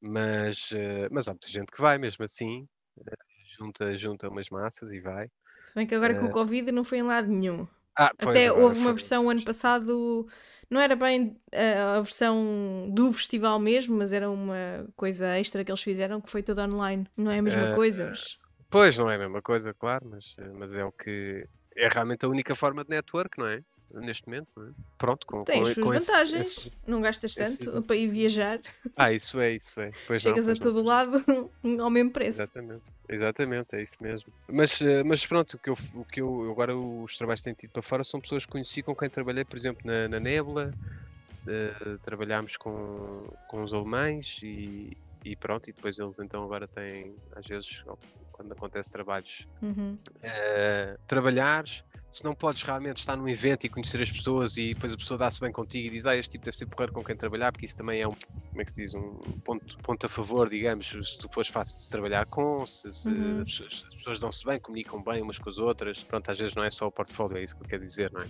Mas, eh, mas há muita gente que vai mesmo assim, eh, junta, junta umas massas e vai. Se bem que agora uh... com o eh, Covid não foi em lado nenhum. Ah, pois, Até houve uma versão ano passado, não era bem a, eh, a versão do festival mesmo, mas era uma coisa extra que eles fizeram que foi toda online. Não é a mesma uh, coisa, mas... Pois, não é a mesma coisa, claro, mas, eh, mas é o que. É realmente a única forma de network, não é? neste momento. É? Pronto, com, Tem as suas com vantagens, esse, esse, não gastas tanto para ir viajar. Ah, isso é, isso é. Pois Chegas não, pois a não. todo lado <laughs> ao mesmo preço. Exatamente, exatamente, é isso mesmo. Mas, eh, mas pronto, o que, eu, o que eu agora os trabalhos que tenho tido para fora são pessoas que conheci com quem trabalhei, por exemplo, na, na Nebla. Uh, eh, trabalhámos com, com os alemães e, e pronto, e depois eles então agora têm, às vezes, quando acontece trabalhos, uhum. uh, trabalhares, se não podes realmente estar num evento e conhecer as pessoas e depois a pessoa dá-se bem contigo e diz, ah, este tipo deve ser porreiro com quem trabalhar, porque isso também é um, como é que se diz, um ponto, ponto a favor, digamos, se tu fores fácil de trabalhar com, se, se uhum. as, as, pessoas dão-se bem, comunicam bem umas com as outras, pronto, às vezes não é só o portfólio, é isso que eu quero dizer, não é?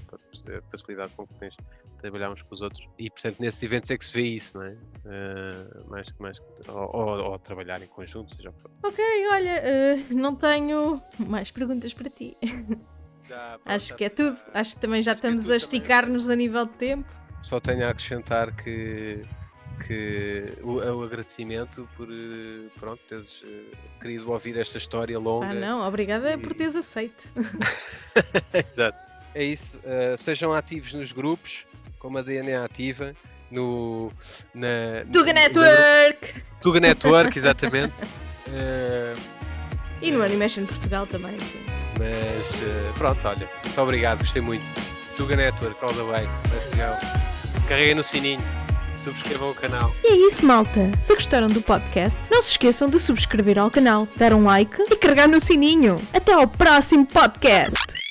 é a facilidade com que tens de trabalhar uns com os outros. E, portanto, nesses eventos é que se vê isso, não é? Uh, mais, mais, ou, ou, ou, trabalhar em conjunto, seja o que for. Ok, olha, uh, não tenho mais perguntas para ti. <laughs> pronto, acho que é tudo. Acho que também já é estamos é a esticar-nos a nível de tempo. Só tenho a acrescentar que que o, o, agradecimento por eh, pronto, teres eh, querido ouvir esta história longa. Ah, não, obrigada e... por teres aceito. <laughs> Exato. É isso. Uh, sejam ativos nos grupos, como a DNA é ativa, no. Na, Tuga no, Network! Na, <laughs> Tuga Network, exatamente. uh, e no Animation Portugal também, sim. Mas eh, pronto, olha, muito obrigado, gostei muito. Tuga Network, all the way, let's go. Carreguem no sininho, subscrevam o canal. E é isso, malta. Se gostaram do podcast, não se esqueçam de subscrever ao canal, dar um like e carregar no sininho. Até ao próximo podcast!